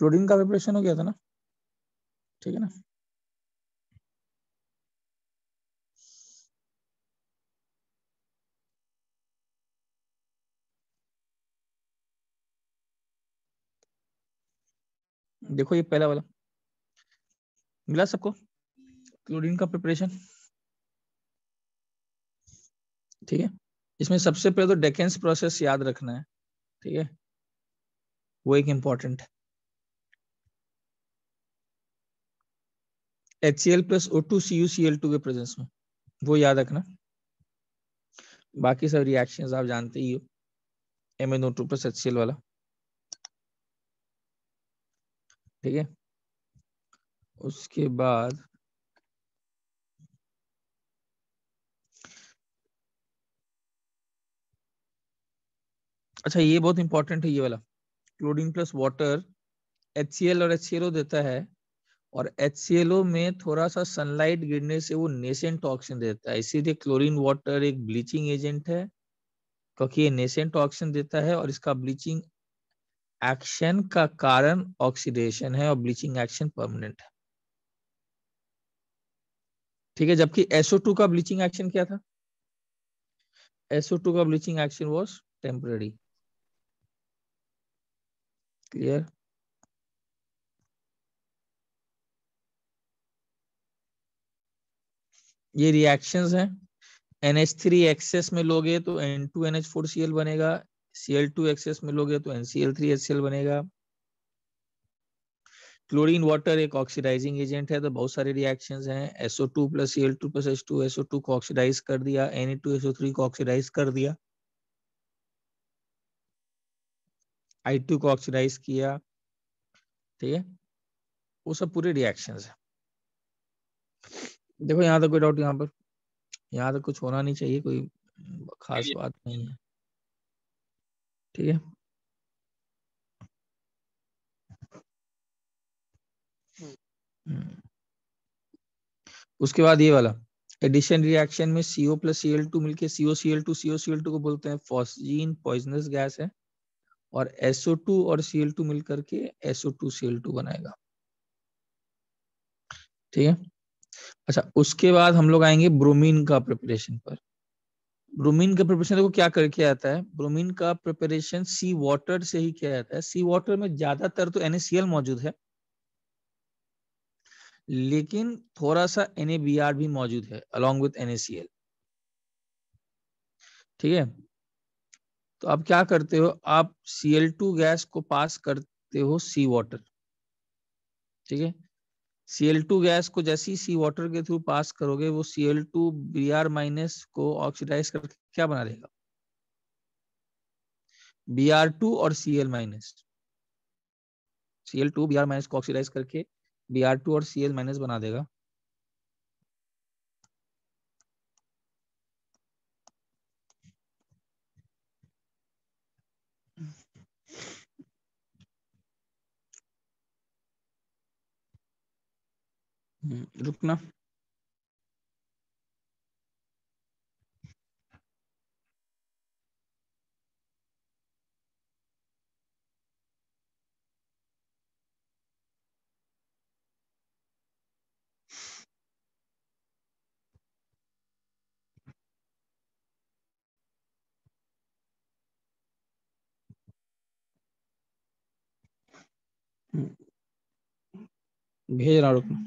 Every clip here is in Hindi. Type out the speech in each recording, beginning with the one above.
फ्लोरीन का प्रिपरेशन हो गया था ना ठीक है ना देखो ये पहला वाला मिला सबको क्लोरीन का प्रिपरेशन ठीक है इसमें सबसे पहले तो डेकेंस प्रोसेस याद रखना है ठीक है वो एक इंपॉर्टेंट है H C L plus O two C U C L two के प्रेजेंस में वो याद रखना बाकी सब रिएक्शन आप जानते ही हो M N O two plus H C L वाला ठीक है उसके बाद अच्छा ये बहुत इंपॉर्टेंट है ये वाला chlorine plus water H C L और एच सी एल देता है और एच में थोड़ा सा सनलाइट गिरने से वो नेसेंट ऑक्सीजन देता है इसीलिए क्लोरीन वाटर एक ब्लीचिंग एजेंट है क्योंकि ये नेसेंट ऑक्सीजन देता है और इसका ब्लीचिंग एक्शन का कारण ऑक्सीडेशन है और ब्लीचिंग एक्शन परमानेंट है ठीक है जबकि SO2 का ब्लीचिंग एक्शन क्या था SO2 का bleaching action was temporary clear ये रिएक्शंस हैं थ्री एक्सेस में लोगे तो N N two H four C L बनेगा टू एक्सेस में लोगे तो N C C L three H L बनेगा क्लोरीन वाटर एक ऑक्सीडाइजिंग एजेंट है तो बहुत सारे रिएक्शंस हैं two plus two plus two S O two को ऑक्सीडाइज कर दिया N A two S O three को ऑक्सीडाइज कर दिया आई टू को ऑक्सीडाइज किया ठीक है वो सब पूरे रिएक्शंस हैं देखो यहाँ तक तो कोई डाउट यहाँ पर यहाँ तक तो कुछ होना नहीं चाहिए कोई खास बात नहीं है ठीक है हम्म। हम्म। उसके बाद ये वाला एडिशन रिएक्शन में सीओ प्लस सीएल टू मिलकर C O C L two C O C L two को बोलते हैं फॉसजीन पॉइजनस गैस है और एसओ टू और सीएल टू मिलकर के एसओ टू सीएल टू बनाएगा ठीक है अच्छा उसके बाद हम लोग आएंगे ब्रोमीन का प्रिपरेशन पर ब्रोमीन का प्रिपरेशन देखो क्या करके आता है ब्रोमीन का प्रिपरेशन सी वाटर से ही किया जाता है सी वाटर में ज्यादातर तो एनएसीएल मौजूद है लेकिन थोड़ा सा एनएबीआर भी मौजूद है अलॉन्ग विथ एनएसीएल ठीक है तो आप क्या करते हो आप सीएल टू गैस को पास करते हो सी वाटर ठीक है Cl2 गैस को जैसे ही सी वाटर के थ्रू पास करोगे वो Cl2 Br माइनस को ऑक्सीडाइज करके क्या बना देगा Br2 और Cl minus Cl2 Br minus को ऑक्सीडाइज करके Br2 और Cl माइनस बना देगा हम्म, रुकना हम्म। भेज रहा रुकना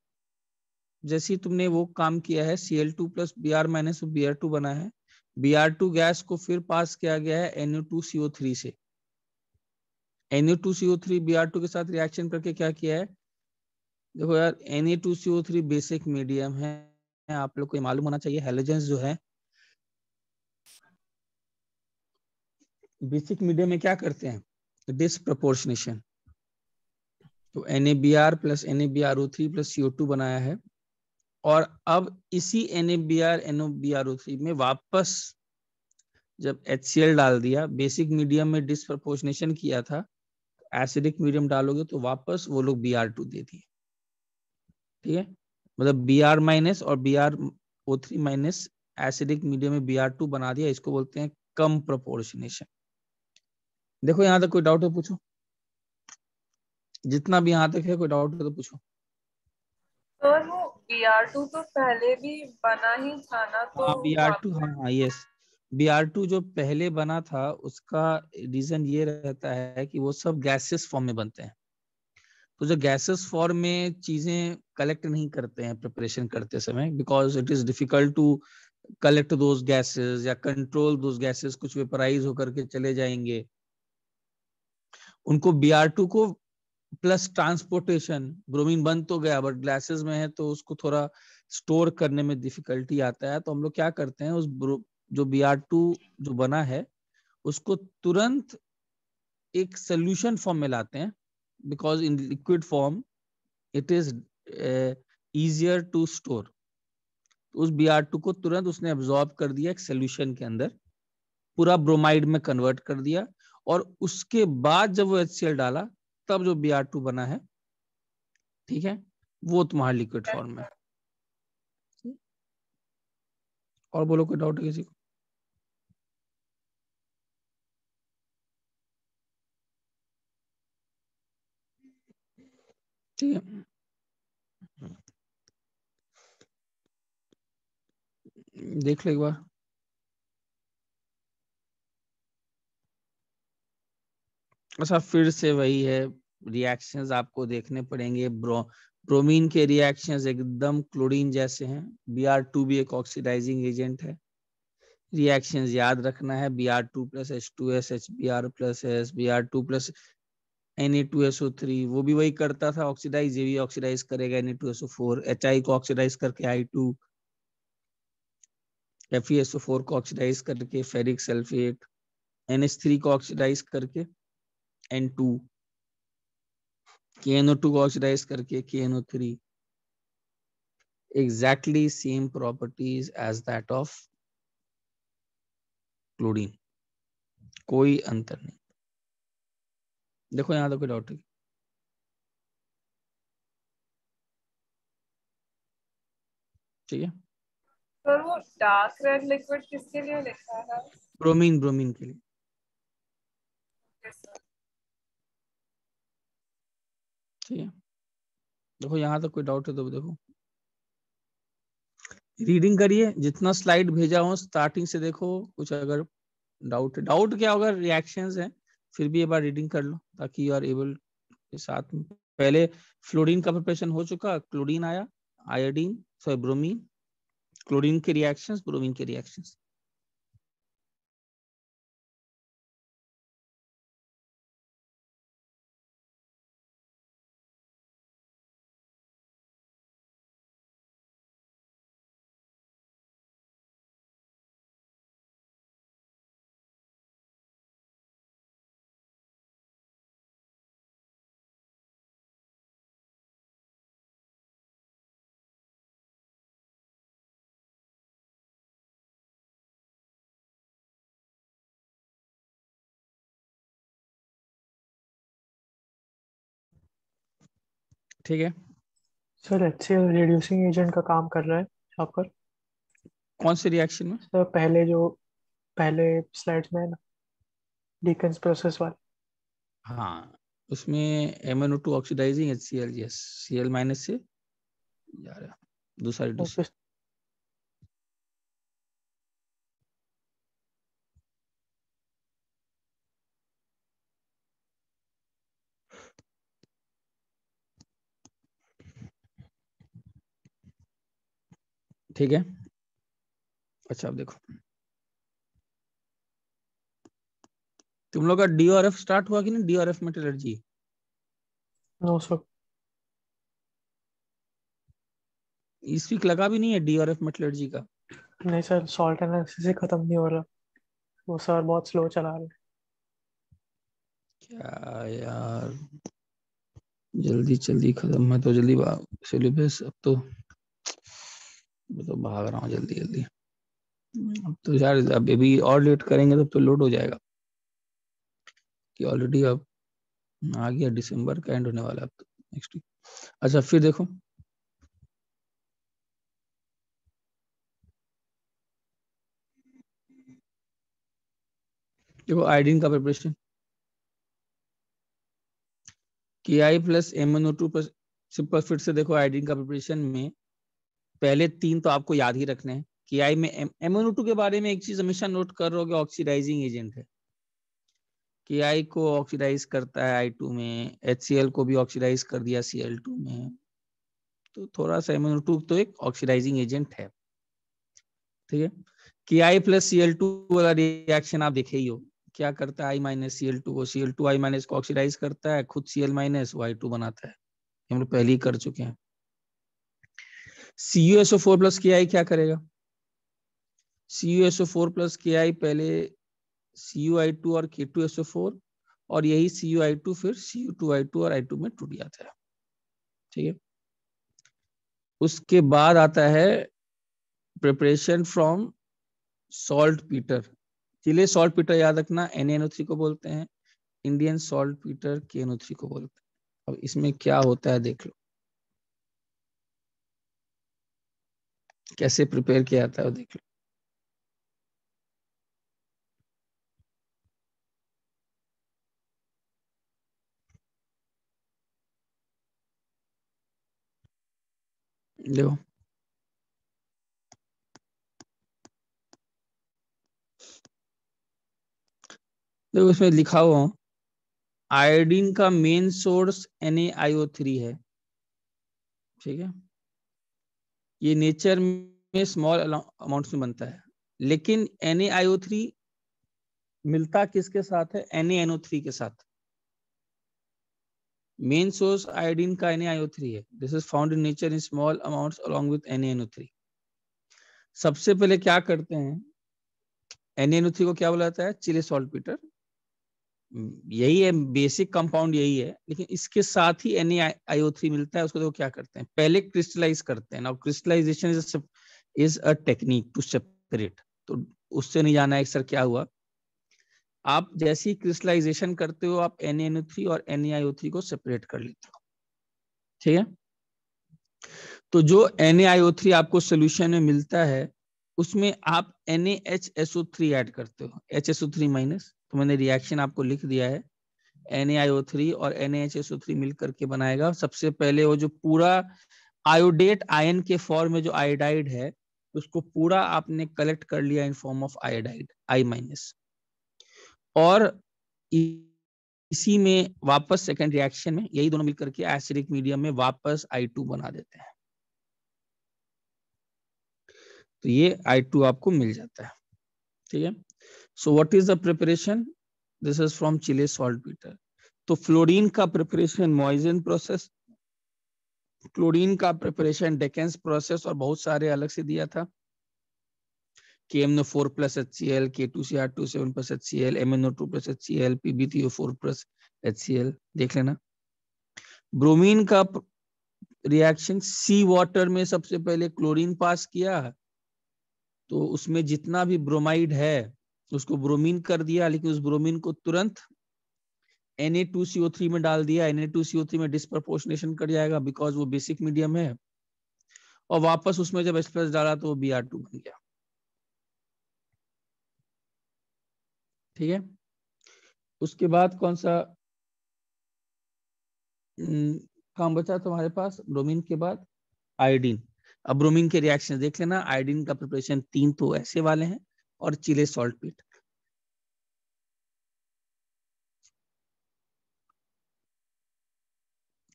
जैसे तुमने वो काम किया है C L two plus B R minus B R two बना है बी आर टू गैस को फिर पास किया गया है एनओ टू सीओ थ्री से N O two C O three B R two के साथ रिएक्शन करके क्या किया है देखो यार N two C O three basic medium है आप लोग को ये मालूम होना चाहिए हेलोजेंस जो है बेसिक मीडियम में क्या करते हैं डिसप्रपोर्शनेशन तो N A B R plus N A B R O three plus C O two बनाया है और अब इसी N A B R N O B R O three में वापस जब एच सी एल डाल दिया बेसिक मीडियम में डिस्प्रपोर्शनेशन किया था एसिडिक मीडियम डालोगे तो वापस वो लोग बी आर टू दे दिए ठीक है मतलब बी आर माइनस और B R O three minus acidic medium में बी आर टू बना दिया इसको बोलते हैं कम प्रपोर्शनेशन देखो यहाँ तक कोई डाउट है तो पूछो जितना भी यहाँ तक है कोई डाउट है तो पूछो तो बी आर टू तो पहले भी बना ही था ना तो बी आर टू हाँ यस बी आर टू जो पहले बना था उसका रीजन ये रहता है कि वो सब गैसेस फॉर्म में बनते हैं तो जो गैसेस फॉर्म में चीजें कलेक्ट नहीं करते हैं प्रिपरेशन करते समय because it is difficult to collect those gases या कंट्रोल दोज गैसेस कुछ वेपराइज होकर के चले जाएंगे उनको बी आर टू को प्लस ट्रांसपोर्टेशन ब्रोमीन बन तो गया बट ग्लासेस में है तो उसको थोड़ा स्टोर करने में डिफिकल्टी आता है तो हम लोग क्या करते हैं उस जो बी आर टू जो बना है उसको तुरंत एक सोल्यूशन फॉर्म में लाते हैं because in liquid form it is easier to store उस बी आर टू को तुरंत उसने एब्जॉर्ब कर दिया एक सोल्यूशन के अंदर पूरा ब्रोमाइड में कन्वर्ट कर दिया और उसके बाद जब वो एच डाला तब जो बी आर टू बना है ठीक है वो तुम्हारा लिक्विड फॉर्म में और बोलो कोई डाउट है किसी को ठीक है देख लो एक बार अच्छा फिर से वही है रिएक्शंस आपको देखने पड़ेंगे ब्रो ब्रोमीन के रिएक्शंस एकदम क्लोरीन जैसे हैं बी आर टू भी एक ऑक्सीडाइजिंग एजेंट है रिएक्शंस याद रखना है B R two plus H two S H B R plus S B R two plus N A two S O three वो भी वही करता था ऑक्सीडाइज ये भी ऑक्सीडाइज करेगा N A two S O four H I को ऑक्सीडाइज करके I two F E S O four को ऑक्सीडाइज करके ferric sulphate N S three को ऑक्सीडाइज करके N two K N O two को ऑक्सीडाइज करके K N O three exactly same properties as that of chlorine कोई अंतर नहीं देखो यहां तो कोई डाउट है ठीक है सर वो डार्क रेड लिक्विड किसके लिए लिखा है ब्रोमीन ब्रोमीन के लिए yes, ठीक है देखो यहाँ तक तो कोई डाउट है तो देखो रीडिंग करिए जितना स्लाइड भेजा हो स्टार्टिंग से देखो कुछ अगर डाउट डाउट क्या अगर रिएक्शन है फिर भी एक बार रीडिंग कर लो ताकि यू आर एबल के साथ में पहले फ्लोरीन का प्रिपरेशन हो चुका क्लोरीन आया आयोडीन सॉरी ब्रोमीन क्लोरीन के रिएक्शंस ब्रोमीन के रिएक्शंस ठीक है सर एचसीएल रिड्यूसिंग एजेंट का काम कर रहा है यहाँ पर कौन सी रिएक्शन में सर पहले जो पहले स्लाइड्स में ना डीकंस प्रोसेस वाले हाँ उसमें M N O two oxidising H C L yes C minus से जा रहा दूसरा रिड्यूस ठीक है अच्छा आप देखो तुम लोग का डीआरएफ स्टार्ट हुआ कि नहीं डीआरएफ में एफ नो सर इस वीक लगा भी नहीं है डीआरएफ मेटलर्जी का नहीं सर सॉल्ट एनालिसिस से खत्म नहीं हो रहा वो सर बहुत स्लो चला रहे क्या यार जल्दी जल्दी खत्म मैं तो जल्दी सिलेबस अब तो मैं तो भाग रहा हूँ जल्दी जल्दी हम्म। अब तो यार अब अभी और लेट करेंगे तब तो लोड हो जाएगा कि ऑलरेडी अब आ गया दिसंबर का एंड होने वाला अब तो नेक्स्ट वीक अच्छा फिर देखो देखो आयोडीन का preparation K I plus M N O two plus simple fit से देखो आयोडीन का प्रिपरेशन में पहले तीन तो आपको याद ही रखने हैं कि आई में एमोनो टू के बारे में एक चीज हमेशा नोट कर रहोगे ऑक्सीडाइजिंग एजेंट है कि आई को ऑक्सीडाइज करता है आई टू में एच को भी ऑक्सीडाइज कर दिया सी में तो थोड़ा सा एमोनो टू तो एक ऑक्सीडाइजिंग एजेंट है ठीक है कि आई प्लस सी टू वाला रिएक्शन आप देखे ही हो क्या करता है आई माइनस सी को C L two I minus को ऑक्सीडाइज करता है खुद C L minus Y two बनाता है हम लोग पहले ही कर चुके हैं सी यू फोर प्लस के आई क्या करेगा सी यू फोर प्लस के आई पहले सी यू आई टू और के टू एसओ फोर और यही सी यू आई टू फिर C U two I two और आई टू में टूट जाता है ठीक है उसके बाद आता है preparation from saltpetre Chile saltpetre याद रखना एन थ्री को बोलते हैं Indian saltpetre K three को बोलते हैं अब इसमें क्या होता है देख लो कैसे प्रिपेयर किया जाता है वो देख लो देखो इसमें लिखा हुआ आयोडीन का मेन सोर्स एन है ठीक है ये नेचर में स्मॉल अमाउंट में बनता है लेकिन एन मिलता किसके साथ है थ्री के साथ मेन सोर्स आयोडीन का थ्री है this is found in nature in small amounts along with three सबसे पहले क्या करते हैं थ्री को क्या बोला जाता है चिली सॉल्ट पीटर यही है बेसिक कंपाउंड यही है लेकिन इसके साथ ही एन आईओ थ्री मिलता है उसको देखो क्या करते हैं पहले क्रिस्टलाइज करते हैं ना crystallisation is is a technique to separate तो उससे नहीं जाना है सर क्या हुआ आप जैसे ही क्रिस्टलाइजेशन करते हो आप एन थ्री और एन थ्री को सेपरेट कर लेते हो ठीक है तो जो एन थ्री आपको सोल्यूशन में मिलता है उसमें आप एन एच थ्री एड करते हो H S O three minus तो मैंने रिएक्शन आपको लिख दिया है एन और एन मिलकर के बनाएगा सबसे पहले वो जो पूरा आयोडेट आयन के फॉर्म में जो आयोडाइड है उसको पूरा आपने कलेक्ट कर लिया in form of iodide I minus और इसी में वापस सेकेंड रिएक्शन में यही दोनों मिलकर के एसिडिक मीडियम में वापस आई टू बना देते हैं तो ये आई टू आपको मिल जाता है ठीक है so what is the preparation this is from Chile saltpetre तो फ्लोरीन का प्रिपरेशन मॉइजन प्रोसेस क्लोरीन का प्रिपरेशन डेकेंस प्रोसेस और बहुत सारे अलग से दिया था L K two C R two seven plus H C L C L देख लेना ब्रोमीन का रिएक्शन सी वाटर में सबसे पहले क्लोरीन पास किया तो उसमें जितना भी ब्रोमाइड है उसको ब्रोमीन कर दिया लेकिन उस ब्रोमीन को तुरंत Na2CO3 में डाल दिया Na2CO3 में डिस्प्रपोर्शनेशन कर जाएगा बिकॉज वो बेसिक मीडियम है और वापस उसमें जब एक्सप्रेस डाला तो वो बी बन गया ठीक है उसके बाद कौन सा हम्म, काम बचा तुम्हारे पास ब्रोमीन के बाद आयोडीन अब ब्रोमीन के रिएक्शन देख लेना आयोडीन का प्रिपरेशन तीन तो ऐसे वाले हैं और चिले सॉल्ट पीट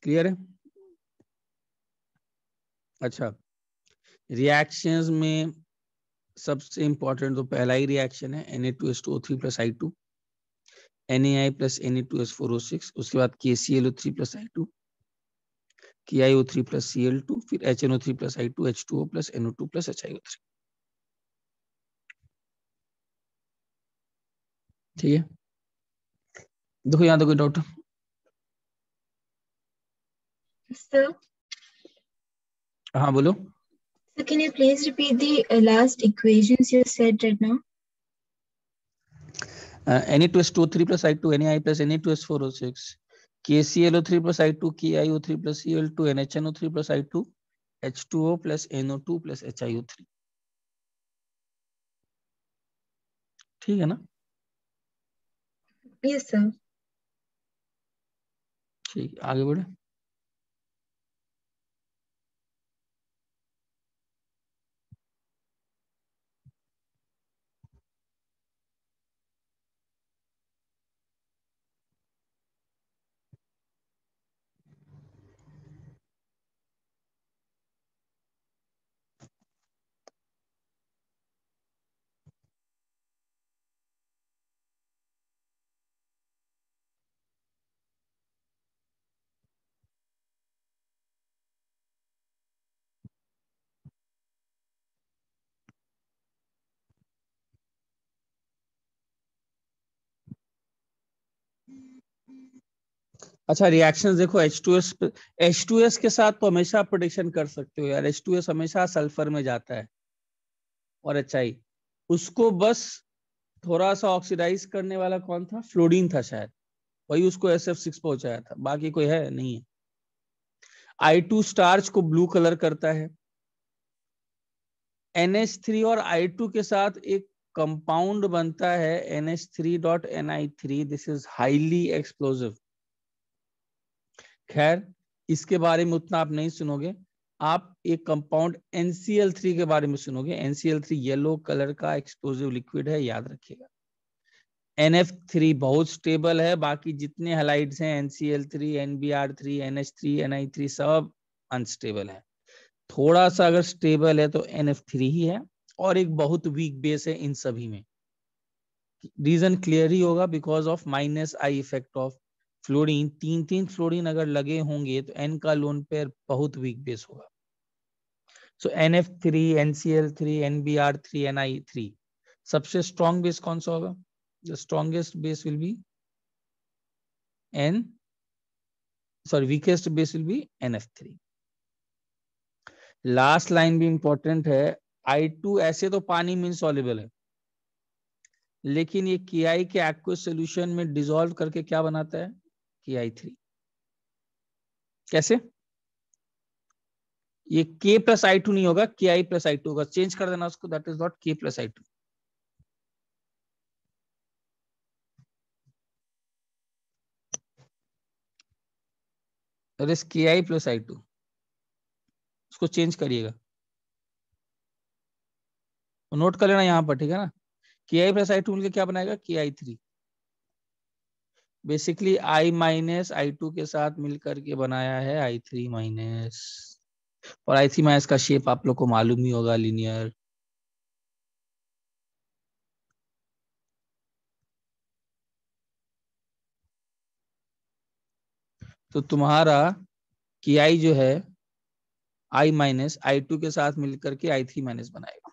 क्लियर है अच्छा रिएक्शंस में सबसे इंपॉर्टेंट तो पहला ही रिएक्शन है N A two S two three plus I two N A I plus N A two S four O six उसके बाद K C L O three plus I two K I O three plus C L two फिर H N O three plus I two H two O plus N O two plus H I O three ठीक है देखो यहाँ तो कोई डाउट हाँ बोलो four two N H N O three plus I two H two plus N O two plus H I O three ठीक है ना यस सर ठीक आगे बढ़े अच्छा रिएक्शन देखो H2S H2S के साथ तो हमेशा प्रोडिक्शन कर सकते हो यार H2S हमेशा सल्फर में जाता है और अच्छा ही उसको बस थोड़ा सा ऑक्सीडाइज करने वाला कौन था फ्लोरीन था शायद वही उसको एस एफ सिक्स पहुंचाया था बाकी कोई है नहीं है आई टू स्टार्च को ब्लू कलर करता है एनएच थ्री और आई टू के साथ एक कंपाउंड बनता है N H three dot N I three this is highly explosive खैर इसके बारे में उतना आप नहीं सुनोगे आप एक कंपाउंड NCl3 के बारे में सुनोगे NCl3 येलो कलर का एक्सप्लोजिव लिक्विड है याद रखिएगा NF3 बहुत स्टेबल है बाकी जितने हलाइड्स हैं NCl3, NBr3, NH3, NI3 सब अनस्टेबल है थोड़ा सा अगर स्टेबल है तो NF3 ही है और एक बहुत वीक बेस है इन सभी में रीजन क्लियर ही होगा because of minus I effect of fluorine तीन तीन फ्लोरीन अगर लगे होंगे तो एन का लोन पेयर बहुत वीक बेस होगा so N F three N C L three N B R three N I three सबसे स्ट्रॉन्ग बेस कौन सा होगा the strongest base will be N sorry weakest base will be N F three last line भी इंपॉर्टेंट है आई टू ऐसे तो पानी में इंसॉलेबल है लेकिन ये के आई के एक्व सोल्यूशन में डिजोल्व करके क्या बनाता है के आई थ्री कैसे ये के प्लस आई टू नहीं होगा K I plus I two होगा चेंज कर देना उसको that is not K plus I two K I plus I two उसको चेंज करिएगा नोट तो कर लेना यहां पर ठीक है ना के आई प्लस आई टू मिलकर क्या बनाएगा K I three basically I minus I two के साथ मिल करके बनाया है आई थ्री माइनस और आई थ्री माइनस का शेप आप लोग को मालूम ही होगा लिनियर तो तुम्हारा की आई जो है आई माइनस आई टू के साथ मिलकर के आई थ्री माइनस बनाएगा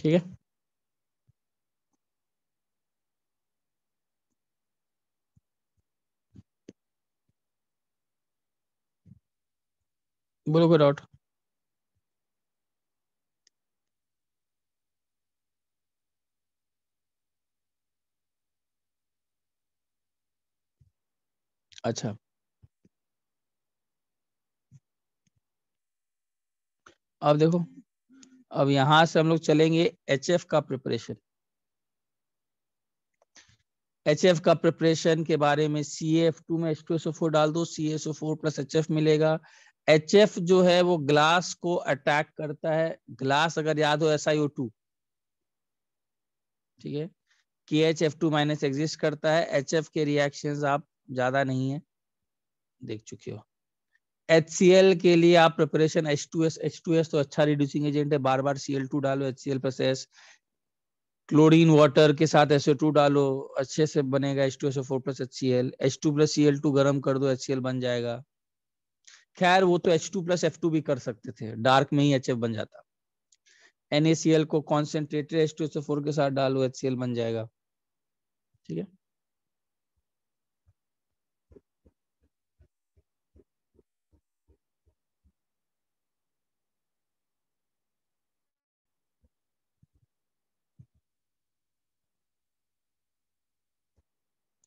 ठीक है बोलो कोई डाउट अच्छा आप देखो अब यहां से हम लोग चलेंगे एच का प्रिपरेशन एच का प्रिपरेशन के बारे में सी एफ टू में एच टू फोर डाल दो C S O four plus H F मिलेगा एच एफ जो है वो ग्लास को अटैक करता है ग्लास अगर याद हो एस आई ओ टू ठीक है के H F two minus exist करता है एच एफ के रिएक्शन आप ज्यादा नहीं है देख चुके हो HCl के लिए आप प्रिपरेशन H2S H2S तो अच्छा रिड्यूसिंग एजेंट है बार बार Cl2 डालो HCl C L plus S chlorine water के साथ एसओ टू डालो अच्छे से बनेगा H two S O four plus H C L H two plus C L two गर्म कर दो एच सी एल बन जाएगा खैर वो तो H two plus F two भी कर सकते थे डार्क में ही एच एफ बन जाता एन को concentrated H two S O four के साथ डालो एच सी एल बन जाएगा ठीक है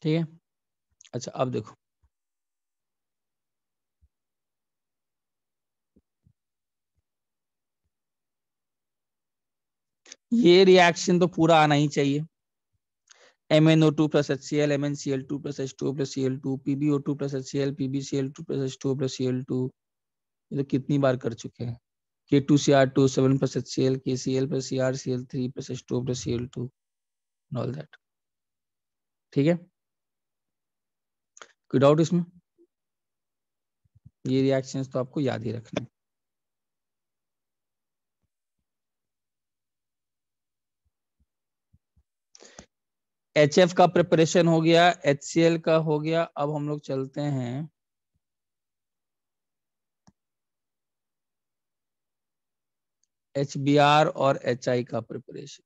ठीक है अच्छा अब देखो ये रिएक्शन तो पूरा आना ही चाहिए M N O two plus H C L M N C L two plus H two plus C L two P O two plus H C L P C L two plus H two plus C L two तो कितनी बार कर चुके हैं K two C R two seven plus H C L K C L plus C R C L three plus H two plus C L two all that ठीक है कोई डाउट इसमें ये रिएक्शंस तो आपको याद ही रखने एच एफ का प्रिपरेशन हो गया एच सी एल का हो गया अब हम लोग चलते हैं एच बी आर और एच आई का प्रिपरेशन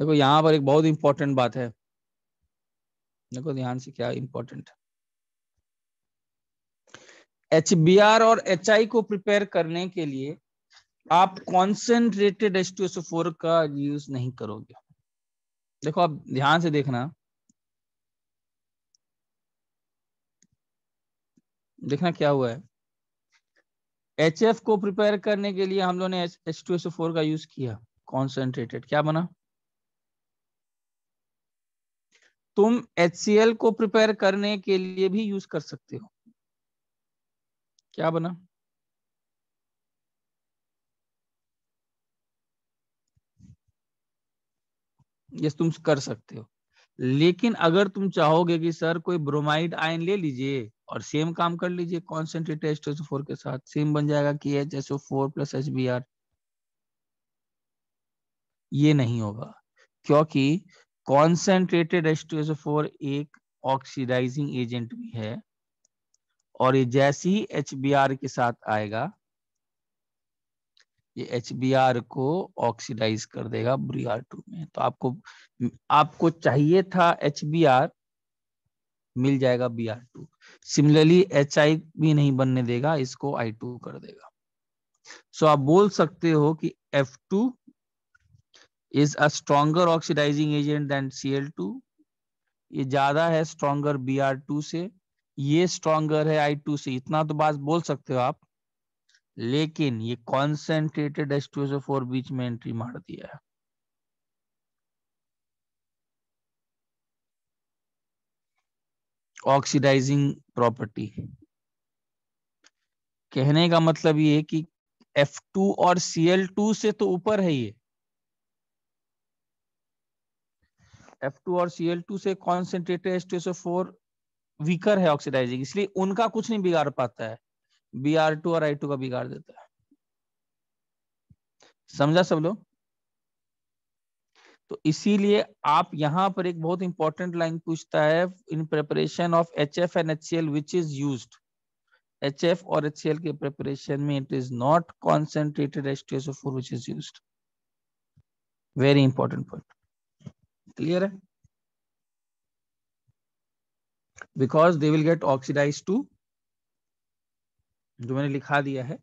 देखो यहां पर एक बहुत इंपॉर्टेंट बात है देखो ध्यान से क्या इंपॉर्टेंट एच बी आर और एच आई को प्रिपेयर करने के लिए आप कॉन्सेंट्रेटेड फोर का यूज नहीं करोगे देखो आप ध्यान से देखना देखना क्या हुआ है एच को प्रिपेयर करने के लिए हम लोगों ने एच टू का यूज किया कॉन्सेंट्रेटेड क्या बना तुम एच को प्रिपेयर करने के लिए भी यूज कर सकते हो क्या बना यस तुम कर सकते हो लेकिन अगर तुम चाहोगे कि सर कोई ब्रोमाइड आयन ले लीजिए और सेम काम कर लीजिए कॉन्सेंट्रेटेड एच फोर के साथ सेम बन जाएगा कि H S O four plus H B R ये नहीं होगा क्योंकि कॉन्सेंट्रेटेड H2SO4 एक ऑक्सीडाइजिंग एजेंट भी है और ये जैसे ही एच के साथ आएगा ये एच को ऑक्सीडाइज कर देगा आर टू में तो आपको आपको चाहिए था एच मिल जाएगा B R two similarly H I भी नहीं बनने देगा इसको आई टू कर देगा सो so आप बोल सकते हो कि F two is a stronger oxidising agent than two ये ज्यादा है स्ट्रॉन्गर टू से ये स्ट्रॉन्गर है टू से इतना तो बात बोल सकते हो आप लेकिन ये कॉन्सेंट्रेटेड फोर बीच में एंट्री मार दिया है ऑक्सीडाइजिंग प्रॉपर्टी कहने का मतलब ये कि F2 और Cl2 से तो ऊपर है ये F2 और Cl2 से concentrated S S two four weaker है ऑक्सीडाइजिंग इसलिए उनका कुछ नहीं बिगाड़ पाता है Br2 और I2 का बिगाड़ देता है समझा सब लोग तो इसीलिए आप यहां पर एक बहुत इंपॉर्टेंट लाइन पूछता है in preparation of H F and H C L which is use H F और एच सी एल के प्रिपरेशन में it is not concentrated S two S four which is use very important point clear है because they will get oxidise to जो मैंने लिखा दिया है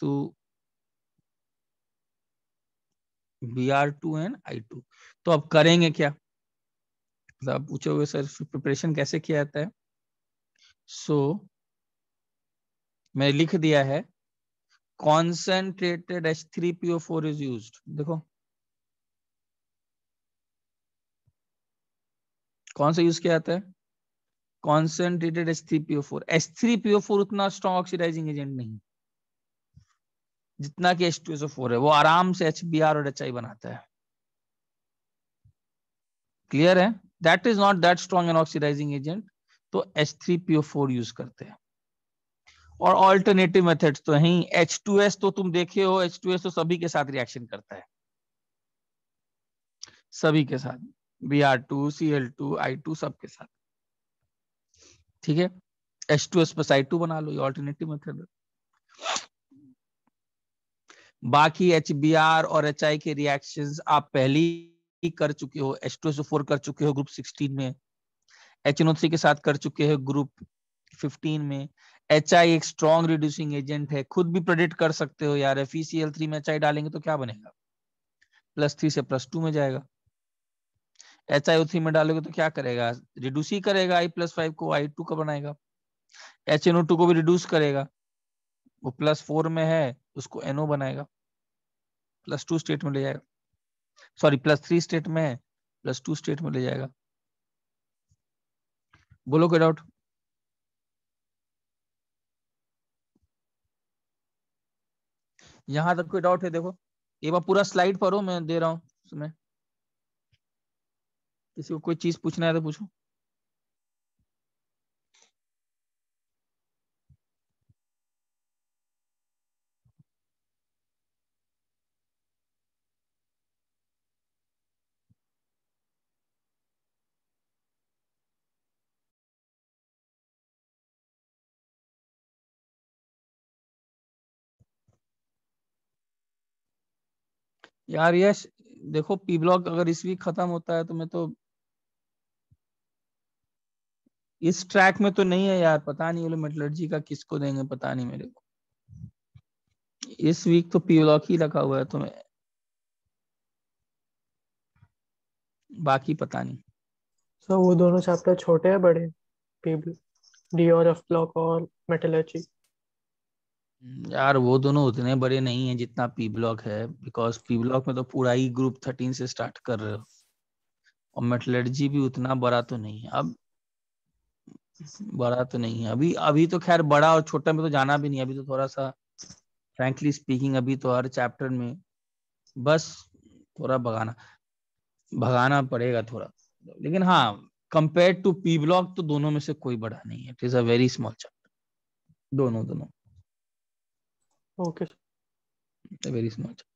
to B R two and I two तो अब करेंगे क्या मतलब पूछे हुए सर प्रिपरेशन कैसे किया जाता है सो so, मैंने लिख दिया है concentrated H three PO four is use देखो कौन सा यूज किया जाता है concentrated S three PO four S three PO four उतना स्ट्रॉन्ग ऑक्सीडाइजिंग एजेंट नहीं जितना कि एच टू एसओ फोर है वो आराम से एच बी आर और एच आई बनाता है क्लियर है that is not that strong an oxidising agent तो H three PO four use करते हैं और ऑल्टरनेटिव मेथड तो है एच टू एस तो तुम देखे हो एच टू एस तो सभी के साथ रिएक्शन करता है सभी के साथ B R two C L two I two सबके साथ ठीक है H two S plus I two बना लो ये ऑल्टरनेटिव मेथड है बाकी एच बी आर और एच आई के रिएक्शन आप पहले ही कर चुके हो एच टू एस फोर कर चुके हो ग्रुप सिक्सटीन में एच एन ओ थ्री के साथ कर चुके हो ग्रुप फिफ्टीन में एच आई एक स्ट्रॉन्ग रिड्यूसिंग एजेंट है खुद भी प्रोडिक्ट कर सकते हो यार F E C L three में एच आई डालेंगे तो क्या बनेगा प्लस थ्री से प्लस टू में जाएगा एच आई ओ थ्री में डालोगे तो क्या करेगा रिड्यूस ही करेगा आई प्लस फाइव को आई टू का बनाएगा एच एन ओ टू को भी रिड्यूस करेगा वो प्लस फोर में है उसको एनओ बनाएगा प्लस टू स्टेट में ले जाएगा सॉरी प्लस थ्री स्टेट में है प्लस टू स्टेट में ले जाएगा बोलो कोई डाउट यहां तक कोई डाउट है देखो एक बार पूरा स्लाइड पढ़ो मैं दे रहा हूं तुम्हें किसी को कोई चीज पूछना है तो पूछो यार यश देखो पी ब्लॉक अगर इस वीक खत्म होता है तो मैं तो इस ट्रैक में तो नहीं है यार पता नहीं बोले मेटलर्जी का किसको देंगे पता नहीं मेरे को इस वीक तो पीओलॉक ही रखा हुआ है तो मैं बाकी पता नहीं सर so, वो दोनों चैप्टर छोटे हैं बड़े डी और एफ ब्लॉक और मेटलर्जी यार वो दोनों उतने बड़े नहीं है जितना पी ब्लॉक है बिकॉज पी ब्लॉक में तो पूरा ही ग्रुप थर्टीन से स्टार्ट कर रहे हो और मेटलर्जी भी उतना बड़ा तो नहीं है अब बड़ा तो नहीं है अभी अभी तो खैर बड़ा और छोटा में तो जाना भी नहीं अभी तो थोड़ा सा फ्रेंकली स्पीकिंग अभी तो हर चैप्टर में बस थोड़ा भगाना भगाना पड़ेगा थोड़ा लेकिन हाँ कंपेयर टू पी ब्लॉक तो दोनों में से कोई बड़ा नहीं है it is a very small chapter दोनों दोनों okay very small chapter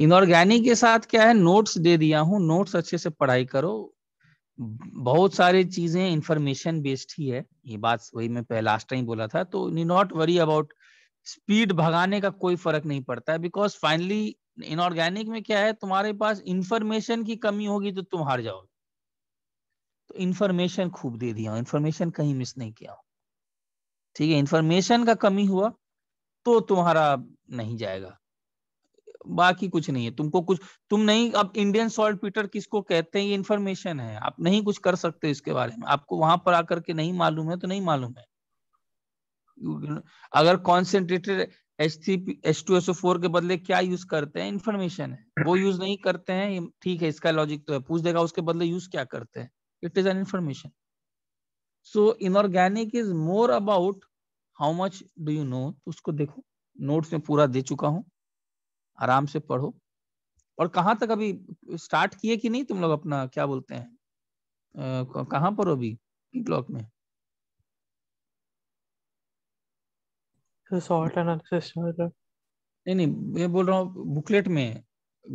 inorganic के साथ क्या है नोट्स दे दिया हूँ नोट्स अच्छे से पढ़ाई करो बहुत सारी चीजें इंफॉर्मेशन बेस्ड ही है ये बात वही मैं पहले लास्ट टाइम बोला था तो need not worry about speed भगाने का कोई फर्क नहीं पड़ता है बिकॉज फाइनली इनऑर्गेनिक में क्या है तुम्हारे पास इंफॉर्मेशन की कमी होगी तो तुम हार जाओगे तो इन्फॉर्मेशन खूब दे दिया इन्फॉर्मेशन कहीं मिस नहीं किया ठीक है इन्फॉर्मेशन का कमी हुआ तो तुम्हारा नहीं जाएगा बाकी कुछ नहीं है तुमको कुछ तुम नहीं अब इंडियन सॉल्ट पीटर किसको कहते हैं ये इन्फॉर्मेशन है आप नहीं कुछ कर सकते इसके बारे में आपको वहां पर आकर के नहीं मालूम है तो नहीं मालूम है अगर concentrated H three H two O four के बदले क्या यूज करते हैं इन्फॉर्मेशन है वो यूज नहीं करते हैं ठीक है इसका लॉजिक तो है पूछ देगा उसके बदले यूज क्या करते हैं it is an information so inorganic is more about how much do you know उसको देखो नोट्स में पूरा दे चुका हूँ आराम से पढ़ो और कहाँ तक अभी स्टार्ट किए कि नहीं तुम लोग अपना क्या बोलते हैं कहाँ पर हो अभी ब्लॉक में नहीं नहीं मैं बोल रहा हूँ बुकलेट में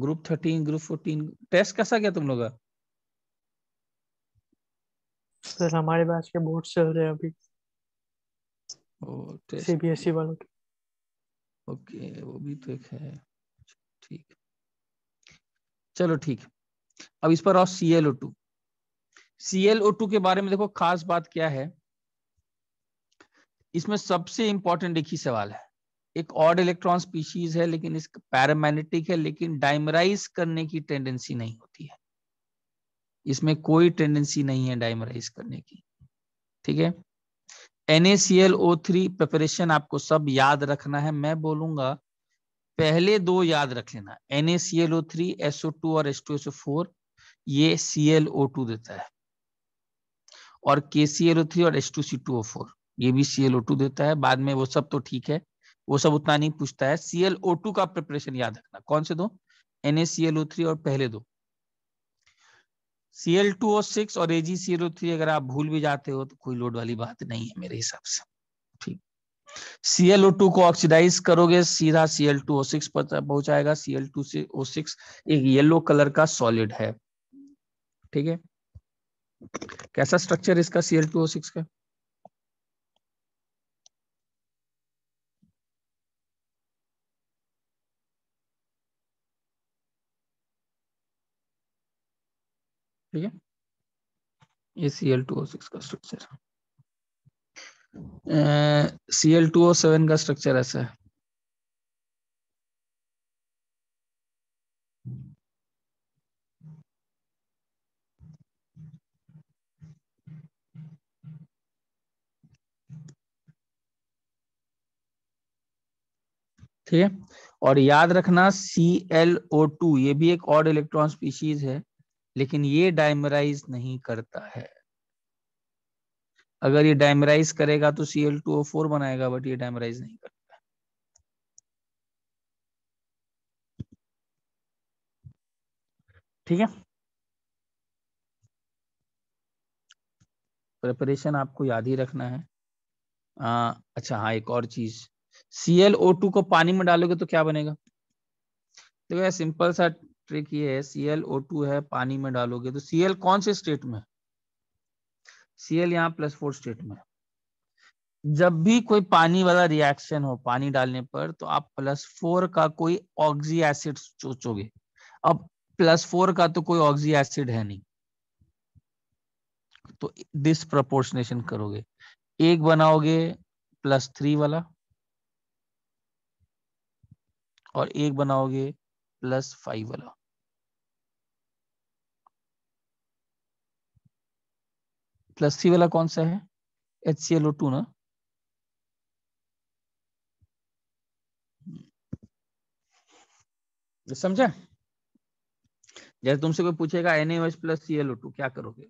group thirteen group fourteen test कैसा गया तुम लोग का सर हमारे बैच के बोर्ड चल रहे हैं अभी सीबीएसई e वालों के ओके वो भी तो एक है ठीक चलो ठीक अब इस पर आओ C L O two C L O two के बारे में देखो खास बात क्या है इसमें सबसे इंपॉर्टेंट एक ही सवाल है एक ऑड इलेक्ट्रॉन स्पीशीज है लेकिन इसका पैरामैग्नेटिक है लेकिन डाइमराइज करने की टेंडेंसी नहीं होती है इसमें कोई टेंडेंसी नहीं है डाइमराइज करने की ठीक है NaClO3 प्रिपरेशन आपको सब याद रखना है मैं बोलूंगा पहले दो याद रख लेना NaClO3, SO2 और H2SO4 ये ClO2 देता है और KClO3 और H2C2O4 ये भी ClO2 देता है बाद में वो सब तो ठीक है वो सब उतना नहीं पूछता है ClO2 का प्रिपरेशन याद रखना कौन से दो NaClO3 और पहले दो Cl2O6 और थ्री अगर आप भूल भी जाते हो तो कोई लोड वाली बात नहीं है मेरे हिसाब से ठीक सीएलओ टू को ऑक्सीडाइज करोगे सीधा सीएल टू ओ सिक्स पर पहुंचाएगा सीएल टू से ओ सिक्स एक येलो कलर का सॉलिड है ठीक है कैसा स्ट्रक्चर इसका सीएल टू ओ सिक्स का ठीक है ये सीएल टू ओ सिक्स का structure CL two O seven का स्ट्रक्चर ऐसा है ठीक है और याद रखना सी एल ओ टू ये भी एक और इलेक्ट्रॉन स्पीशीज है लेकिन ये डायमराइज नहीं करता है अगर ये डायमराइज करेगा तो C L two O four बनाएगा बट ये डायमराइज नहीं करता ठीक है प्रिपरेशन आपको याद ही रखना है आ, अच्छा हाँ एक और चीज सीएल ओ टू को पानी में डालोगे तो क्या बनेगा देखो तो सिंपल सा ट्रिक ये है सीएल ओ टू है पानी में डालोगे तो सीएल कौन से स्टेट में सीएल यहाँ प्लस फोर स्टेट में जब भी कोई पानी वाला रिएक्शन हो पानी डालने पर तो आप प्लस फोर का कोई ऑक्सी एसिड सोचोगे अब प्लस फोर का तो कोई ऑक्सी एसिड है नहीं तो डिस करोगे एक बनाओगे प्लस थ्री वाला और एक बनाओगे प्लस फाइव वाला प्लस सी वाला कौन सा है H C L O two ना समझा जैसे तुमसे कोई पूछेगा N H plus C L O two क्या करोगे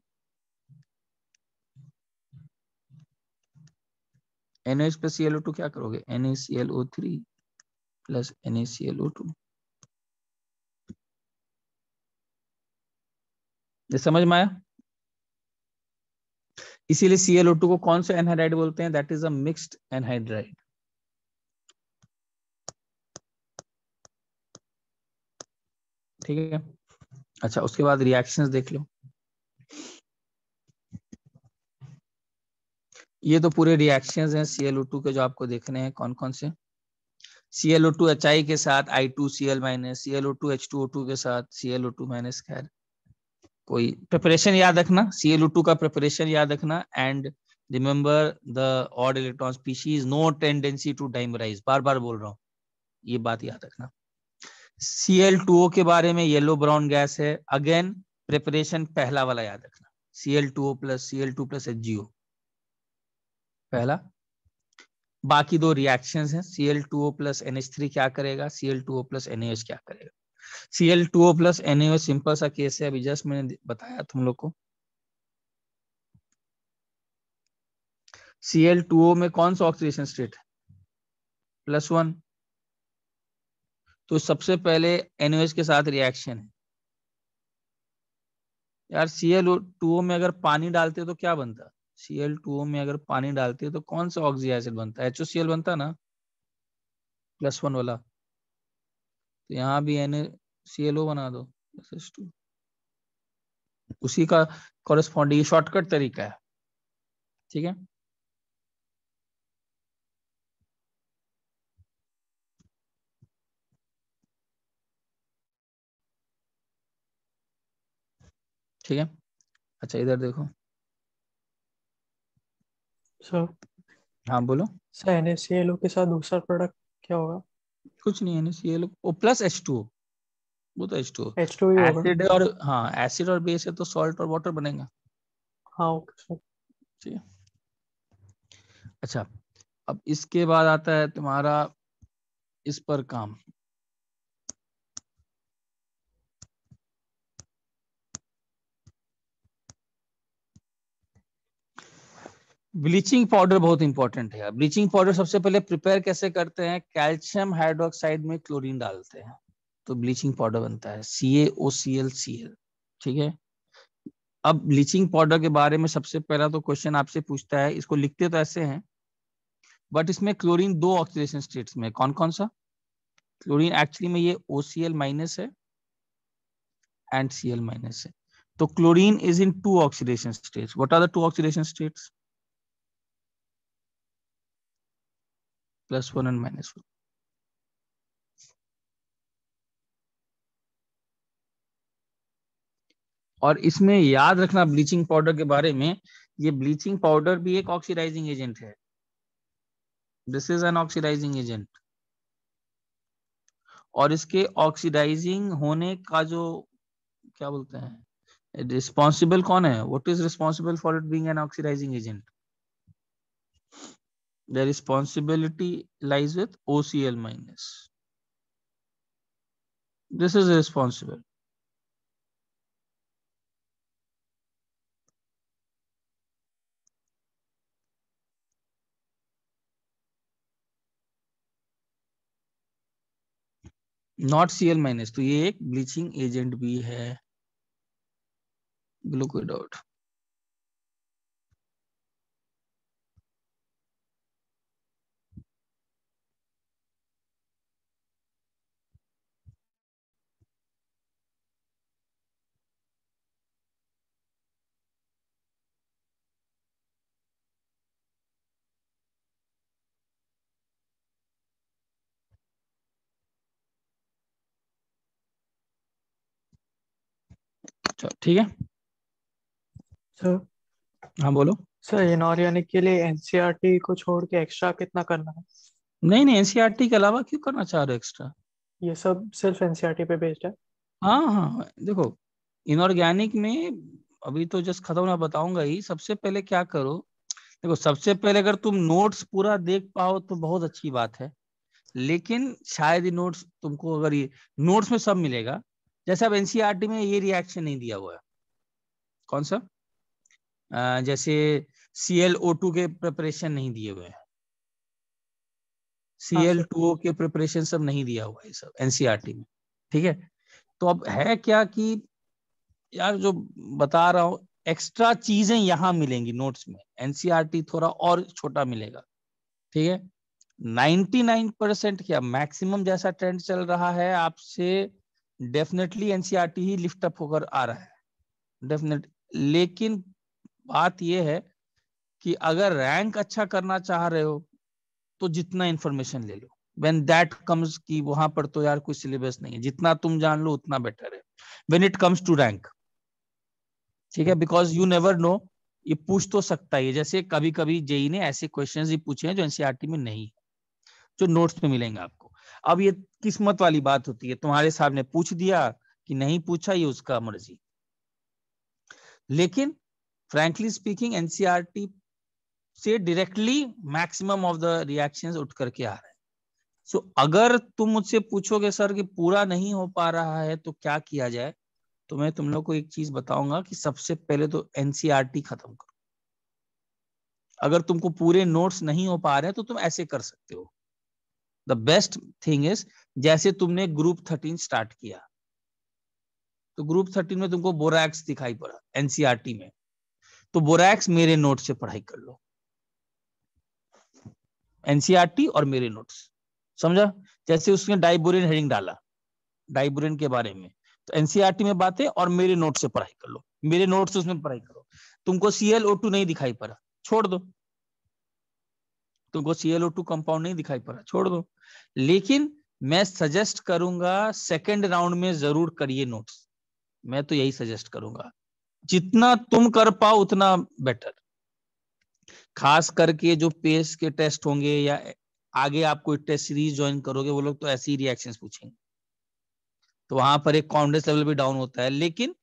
N H plus C L O two क्या करोगे N A C L O three plus N A C L O two ये समझ में आया इसीलिए सीएलओ टू को कौन सा एनहाइड्राइड बोलते हैं दैट इज अ एनहाइड्राइड ठीक है अच्छा उसके बाद रिएक्शंस देख लो ये तो पूरे रिएक्शंस हैं टू के जो आपको देखने हैं कौन कौन से सीएलओ टू एच के साथ I two CL minus CLO two two H O two के साथ सीएलओ टू माइनस खैर कोई प्रिपरेशन याद रखना टू का प्रिपरेशन याद रखना and remember the odd electron species no tendency to dimerise बार बार बोल रहा हूँ ये बात याद रखना ओ के बारे में येलो ब्राउन गैस है अगेन प्रिपरेशन पहला वाला याद रखना two O plus two plus H O पहला बाकी दो रिएक्शन है CL two O plus three क्या करेगा टू ओ प्लस एनएच क्या करेगा C L two O plus N A simple सा केस है अभी जस्ट मैंने बताया तुम लोग को सी एल टू ओ में कौन सा ऑक्सीडेशन स्टेट प्लस वन तो सबसे पहले एनओएच के साथ रिएक्शन है यार सी एल टू ओ में अगर पानी डालते तो क्या बनता सी एल टू ओ में अगर पानी डालते तो कौन सा ऑक्सीजन एसिड बनता है एच ओ सी एल बनता ना प्लस वन वाला तो यहाँ भी एन सी एल ओ बना दो एस टू उसी का कॉरेस्पॉन्डिंग शॉर्टकट तरीका है ठीक है ठीक है अच्छा इधर देखो सर हाँ बोलो सर अच्छा, एन के साथ दूसरा प्रोडक्ट क्या होगा कुछ नहीं है ना C L O plus H two वो तो एच टू एसिड और हाँ एसिड और बेस है तो सॉल्ट और वाटर बनेगा हाँ अच्छा अब इसके बाद आता है तुम्हारा इस पर काम ब्लीचिंग पाउडर बहुत इंपॉर्टेंट है ब्लीचिंग पाउडर सबसे पहले प्रिपेयर कैसे करते हैं कैल्शियम हाइड्रोक्साइड में क्लोरीन डालते हैं तो ब्लीचिंग पाउडर बनता है सी O C L C L ठीक है अब ब्लीचिंग पाउडर के बारे में सबसे पहला तो क्वेश्चन आपसे पूछता है इसको लिखते तो ऐसे हैं बट इसमें क्लोरीन दो ऑक्सीडेशन स्टेट्स में कौन कौन सा क्लोरीन एक्चुअली में ये ओ सी एल माइनस है एंड सी एल माइनस है तो chlorine is in two oxidation states what are the two oxidation states plus 1 and minus 1. और इसमें याद रखना ब्लीचिंग पाउडर के बारे में ये ब्लीचिंग पाउडर भी एक ऑक्सीडाइजिंग एजेंट है this is an oxidising agent और इसके ऑक्सीडाइजिंग होने का जो क्या बोलते हैं रिस्पॉन्सिबल कौन है what is responsible for it being an oxidising agent the responsibility lies with OCl minus. This is responsible. Not C L minus तो ये एक ब्लीचिंग एजेंट भी है ग्लूकोडॉट चलो ठीक है सर हाँ बोलो सर यानी के लिए एनसीईआरटी e को छोड़ के एक्स्ट्रा कितना करना है नहीं नहीं एनसीईआरटी e के अलावा क्यों करना चाह रहे एक्स्ट्रा ये सब सिर्फ एनसीईआरटी e पे बेस्ड है हाँ हाँ देखो इनऑर्गेनिक में अभी तो जस्ट खत्म ना बताऊंगा ही सबसे पहले क्या करो देखो सबसे पहले अगर तुम नोट्स पूरा देख पाओ तो बहुत अच्छी बात है लेकिन शायद ही नोट्स तुमको अगर ये नोट्स में सब मिलेगा जैसे अब एनसीआरटी e में ये रिएक्शन नहीं दिया हुआ है कौन सा आ, जैसे सी एल ओ टू के प्रिपरेशन नहीं दिए हुए हैं हाँ, सी टू के प्रिपरेशन सब नहीं दिया हुआ है सब एनसीआरटी e में ठीक है तो अब है क्या कि यार जो बता रहा हूं एक्स्ट्रा चीजें यहां मिलेंगी नोट्स में एनसीआरटी e थोड़ा और छोटा मिलेगा ठीक है 99 परसेंट क्या मैक्सिमम जैसा ट्रेंड चल रहा है आपसे डेफिनेटली एनसीआरटी e ही लिफ्ट अप होकर आ रहा है डेफिनेट लेकिन बात यह है कि अगर रैंक अच्छा करना चाह रहे हो तो जितना इंफॉर्मेशन ले लो वेन दैट कम्स कि वहां पर तो यार कोई सिलेबस नहीं है जितना तुम जान लो उतना बेटर है when it comes to rank ठीक है बिकॉज यू नेवर नो ये पूछ तो सकता है जैसे कभी कभी जेई ने ऐसे क्वेश्चन ही पूछे हैं जो एनसीआरटी e में नहीं है जो नोट्स में मिलेंगे आपको अब ये किस्मत वाली बात होती है तुम्हारे साहब ने पूछ दिया कि नहीं पूछा ये उसका मर्जी लेकिन फ्रेंकली स्पीकिंग एनसीआरटी से directly maximum of the reactions उठ करके आ रहे हैं सो so, अगर तुम मुझसे पूछोगे सर कि पूरा नहीं हो पा रहा है तो क्या किया जाए तो मैं तुम लोग को एक चीज बताऊंगा कि सबसे पहले तो एनसीआरटी e खत्म करो अगर तुमको पूरे नोट्स नहीं हो पा रहे तो तुम ऐसे कर सकते हो द बेस्ट थिंग इज जैसे तुमने ग्रुप थर्टीन स्टार्ट किया तो ग्रुप थर्टीन में तुमको बोरैक्स दिखाई पड़ा एनसीआरटी e में तो बोरैक्स मेरे नोट से पढ़ाई कर लो एनसीआरटी e और मेरे नोट्स समझा जैसे उसने डाइबोरियन हेडिंग डाला डाइबोरियन के बारे में तो एनसीआरटी e में बातें और मेरे नोट से पढ़ाई कर लो मेरे नोट से उसमें पढ़ाई करो तुमको सीएलओ टू नहीं दिखाई पड़ा छोड़ दो तुमको सीएलओ टू कंपाउंड नहीं दिखाई पड़ा छोड़ दो लेकिन मैं सजेस्ट करूंगा सेकेंड राउंड में जरूर करिए नोट्स मैं तो यही सजेस्ट करूंगा जितना तुम कर पाओ उतना बेटर खास करके जो पेस के टेस्ट होंगे या आगे आप कोई टेस्ट सीरीज ज्वाइन करोगे वो लोग तो ऐसे ही रिएक्शन पूछेंगे तो वहां पर एक कॉन्फिडेंस लेवल भी डाउन होता है लेकिन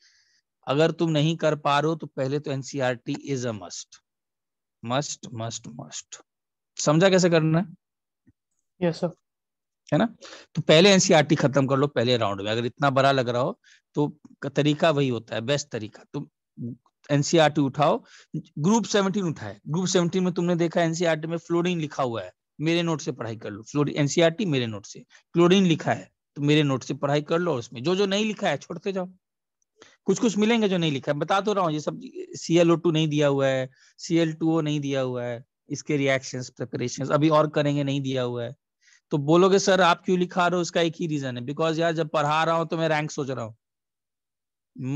अगर तुम नहीं कर पा रहे हो तो पहले तो NCERT is a must must must must समझा कैसे करना है यस सर है ना तो पहले एनसीआरटी e खत्म कर लो पहले राउंड में अगर इतना बड़ा लग रहा हो तो तरीका वही होता है बेस्ट तरीका तुम एनसीआरटी e उठाओ ग्रुप सेवनटीन उठाए ग्रुप सेवनटीन में तुमने देखा एनसीआरटी e में फ्लोरिन लिखा हुआ है मेरे नोट से पढ़ाई कर लो फ्लोरिन एनसीआरटी मेरे नोट से क्लोरिन लिखा है तो मेरे नोट से पढ़ाई कर लो उसमें जो जो नहीं लिखा है छोड़ते जाओ कुछ कुछ मिलेंगे जो नहीं लिखा है बता तो रहा हूँ ये सब सीएलओ टू नहीं दिया हुआ है सीएल टू ओ नहीं दिया हुआ है इसके रिएक्शंस प्रिपरेशंस अभी और करेंगे नहीं दिया हुआ है तो बोलोगे सर आप क्यों लिखा रहे हो उसका एक ही रीजन है बिकॉज यार जब पढ़ा रहा हूँ तो मैं रैंक सोच रहा हूँ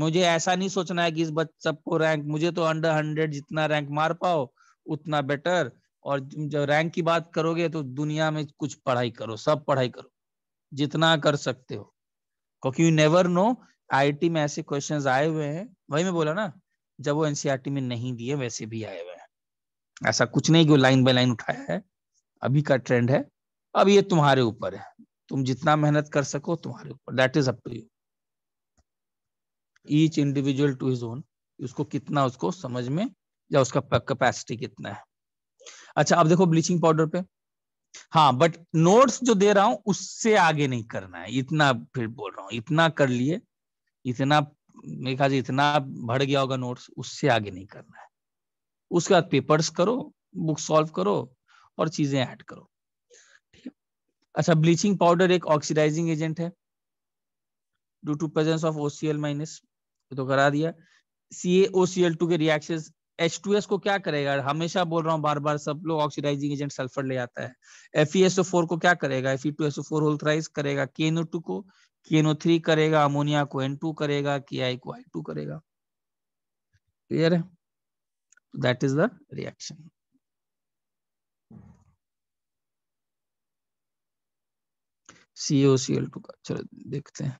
मुझे ऐसा नहीं सोचना है कि इस को रैंक मुझे तो अंडर हंड्रेड जितना रैंक मार पाओ उतना बेटर और जब रैंक की बात करोगे तो दुनिया में कुछ पढ़ाई करो सब पढ़ाई करो जितना कर सकते हो क्योंकि यू नेवर नो आई में ऐसे क्वेश्चंस आए हुए हैं वही मैं बोला ना जब वो एनसीआरटी e में नहीं दिए वैसे भी आए हुए ऐसा कुछ नहीं कि लाइन बाय लाइन उठाया है अभी का ट्रेंड है अब ये तुम्हारे ऊपर है तुम जितना मेहनत कर सको तुम्हारे ऊपर that is up to you each individual to his own उसको कितना उसको समझ में या उसका कैपेसिटी कितना है अच्छा अब देखो ब्लीचिंग पाउडर पे हाँ बट नोट्स जो दे रहा हूं उससे आगे नहीं करना है इतना फिर बोल रहा हूँ इतना कर लिए इतना मेरे ख्याल इतना भर गया होगा नोट्स उससे आगे नहीं करना है उसके बाद पेपर्स करो बुक सॉल्व करो और चीजें ऐड करो ठीक है अच्छा ब्लीचिंग पाउडर एक ऑक्सीडाइजिंग एजेंट है due to presence of OCL minus तो करा दिया सी एल टू के रिएक्शन एच टू एस को क्या करेगा हमेशा बोल रहा हूँ बार बार सब लोग ऑक्सीडाइजिंग एजेंट सल्फर ले आता है F E S O four को क्या करेगा F E two S O four होल्थराइज करेगा के एन ओ टू को के एन ओ थ्री करेगा अमोनिया को एन टू करेगा के आई को आई टू करेगा क्लियर है that is the reaction. COCl2 ka chalo dekhte hain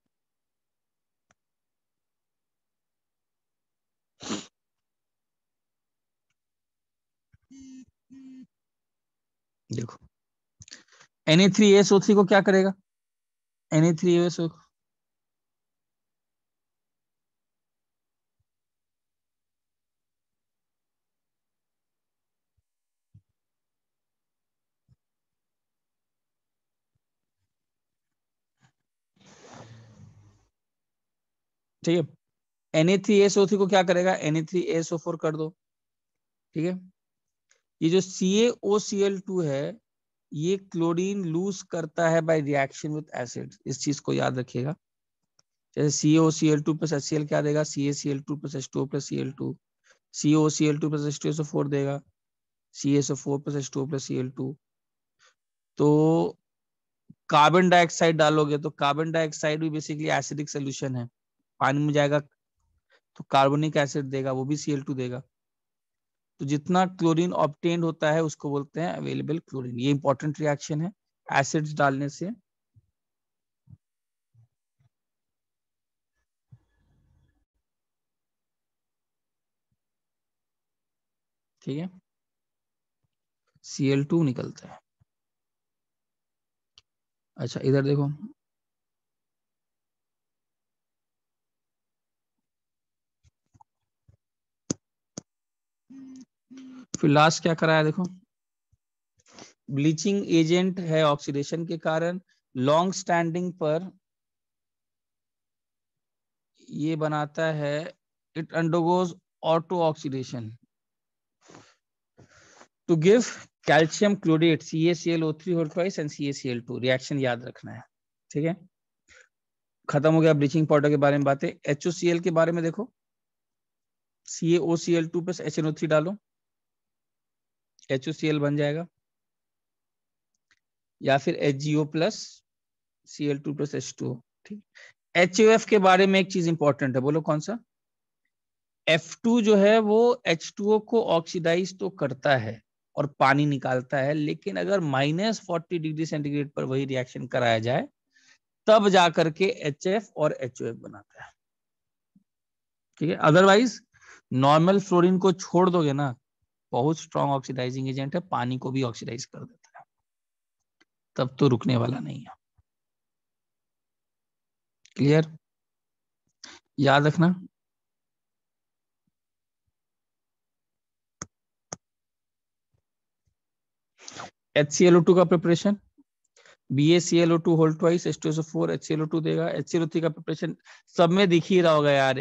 देखो Na3SO3 को क्या करेगा Na3SO3 ठीक है N A three S O three को क्या करेगा N A three S O four कर दो ठीक है ये जो सी ओ सी एल टू है ये क्लोरीन लूज करता है बाय रिएक्शन विद एसिड इस चीज को याद रखिएगा जैसे C O C L two plus S C L क्या देगा C A C L two plus S two plus C L two C O C L two plus S two S four देगा C S O four plus S two plus C L two तो कार्बन डाइऑक्साइड डालोगे तो कार्बन डाइऑक्साइड भी बेसिकली एसिडिक सोल्यूशन है पानी में जाएगा तो कार्बोनिक एसिड देगा वो भी सी देगा तो जितना क्लोरीन ऑप्टेंड होता है उसको बोलते हैं अवेलेबल क्लोरीन ये इंपॉर्टेंट रिएक्शन है एसिड्स डालने से ठीक है सी निकलता है अच्छा इधर देखो फिर लास्ट क्या कराया देखो ब्लीचिंग एजेंट है ऑक्सीडेशन के कारण लॉन्ग स्टैंडिंग पर ये बनाता है it undergoes auto oxidation to give calcium chlorate C A C L O three और twice and C A C L two reaction याद रखना है ठीक है खत्म हो गया ब्लीचिंग पाउडर के बारे में बातें एच ओ सी एल के बारे में देखो C A O C L two plus H N O three डालो एच बन जाएगा या फिर H G O plus C L two plus H two H O F के बारे में एक चीज इंपॉर्टेंट है बोलो कौन सा एफ टू जो है वो एच टू ओ को ऑक्सीडाइज तो करता है और पानी निकालता है लेकिन अगर माइनस फोर्टी डिग्री सेंटीग्रेड पर वही रिएक्शन कराया जाए तब जाकर के एच एफ और एच ओ एफ बनाता है ठीक है अदरवाइज नॉर्मल फ्लोरिन को छोड़ दोगे ना बहुत स्ट्रॉन्ग ऑक्सीडाइजिंग एजेंट है पानी को भी ऑक्सीडाइज कर देता है तब तो रुकने वाला नहीं है क्लियर याद रखना एच सी टू का preparation B BaClO2 whole twice H2SO4 two देगा एच सी थ्री का प्रिपरेशन सब में दिख ही रहा होगा यार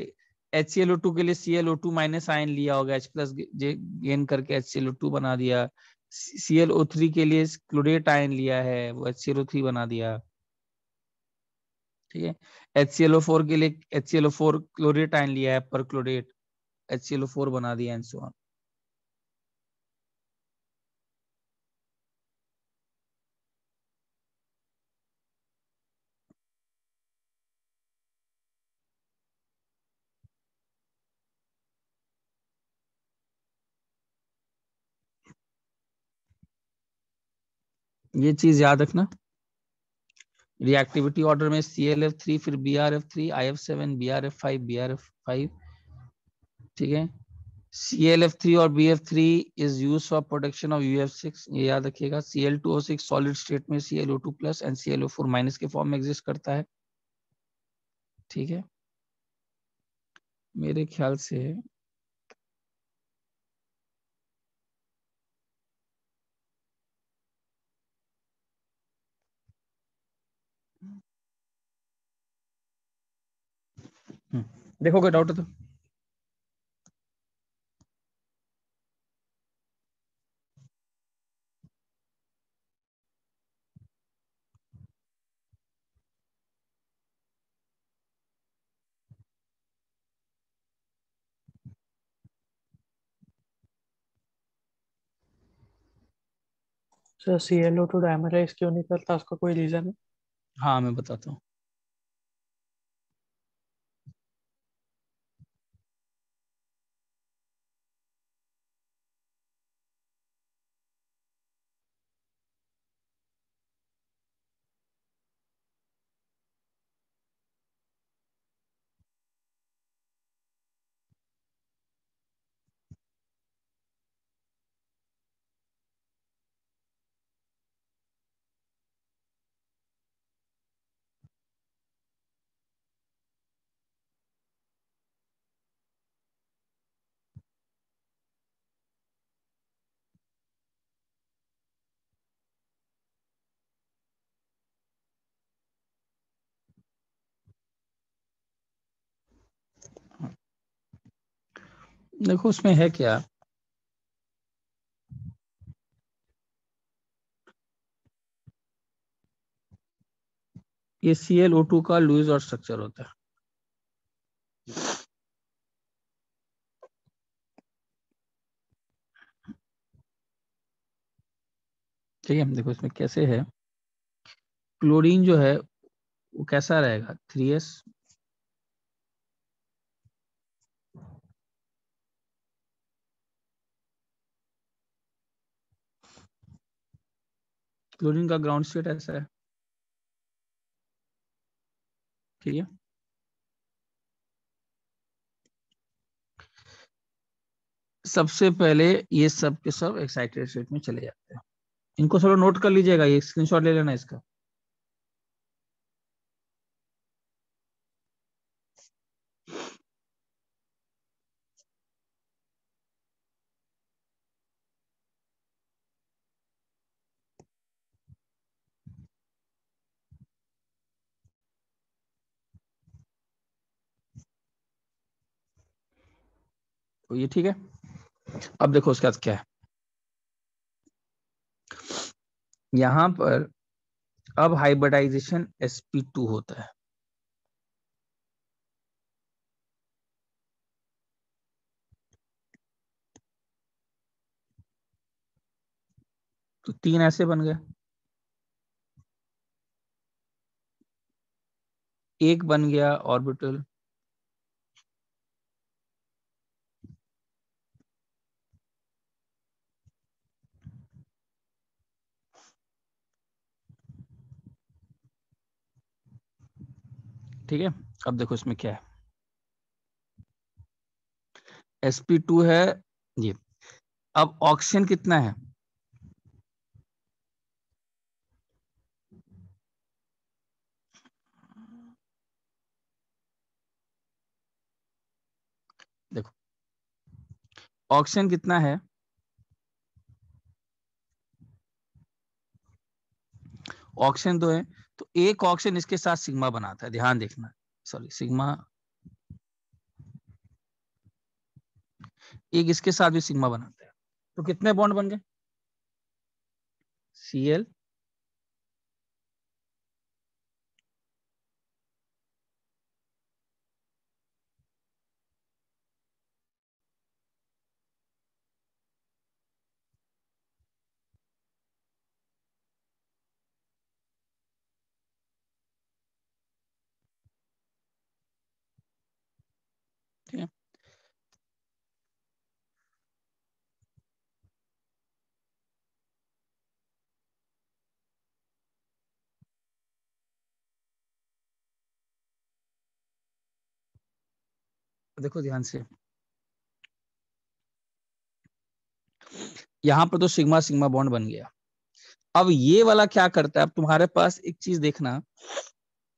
H C L O two के लिए C L O two minus ion लिया होगा एच प्लस गेन करके H C L O two बना दिया सी एल ओ थ्री के लिए क्लोरेट आयन लिया है वो H C L O three बना दिया ठीक है H C L O four के लिए H C L O four chlorate ion लिया है पर chlorate H C L O four बना दिया एंड सो ऑन ये चीज याद रखना रिएक्टिविटी ऑर्डर में सी एल एफ थ्री फिर B R F three I F seven B R F five B R F five ठीक है सी एल एफ थ्री और B F three is use for protection of U F six ये याद रखिएगा C L two O six solid state में C L O two plus and C L O four minus के फॉर्म में एग्जिस्ट करता है ठीक है मेरे ख्याल से देखो कोई डाउट है तो सर टू डायमराइज क्यों नहीं करता उसका कोई रीजन है हाँ मैं बताता हूँ देखो उसमें है क्या ये सी एल ओ टू का लुइज और स्ट्रक्चर होता है ठीक है देखो इसमें कैसे है क्लोरीन जो है वो कैसा रहेगा थ्री एस क्लोरीन का ग्राउंड स्टेट ऐसा है ठीक है सबसे पहले ये सब के सब एक्साइटेड स्टेट में चले जाते हैं इनको थोड़ा नोट कर लीजिएगा ये स्क्रीनशॉट ले लेना इसका तो ये ठीक है अब देखो उसके बाद क्या है यहां पर अब हाइब्रिडाइजेशन sp2 होता है तो तीन ऐसे बन गए एक बन गया ऑर्बिटल ठीक है अब देखो इसमें क्या है sp2 है ये अब ऑक्सीजन कितना है देखो ऑक्सीजन कितना है ऑक्सीजन तो है तो एक ऑक्सीजन इसके साथ सिग्मा बनाता है ध्यान देखना सॉरी सिग्मा एक इसके साथ भी सिग्मा बनाता है तो कितने बॉन्ड बन गए सीएल देखो ध्यान से यहां पर तो सिग्मा सिग्मा बॉन्ड बन गया अब ये वाला क्या करता है अब तुम्हारे पास एक चीज देखना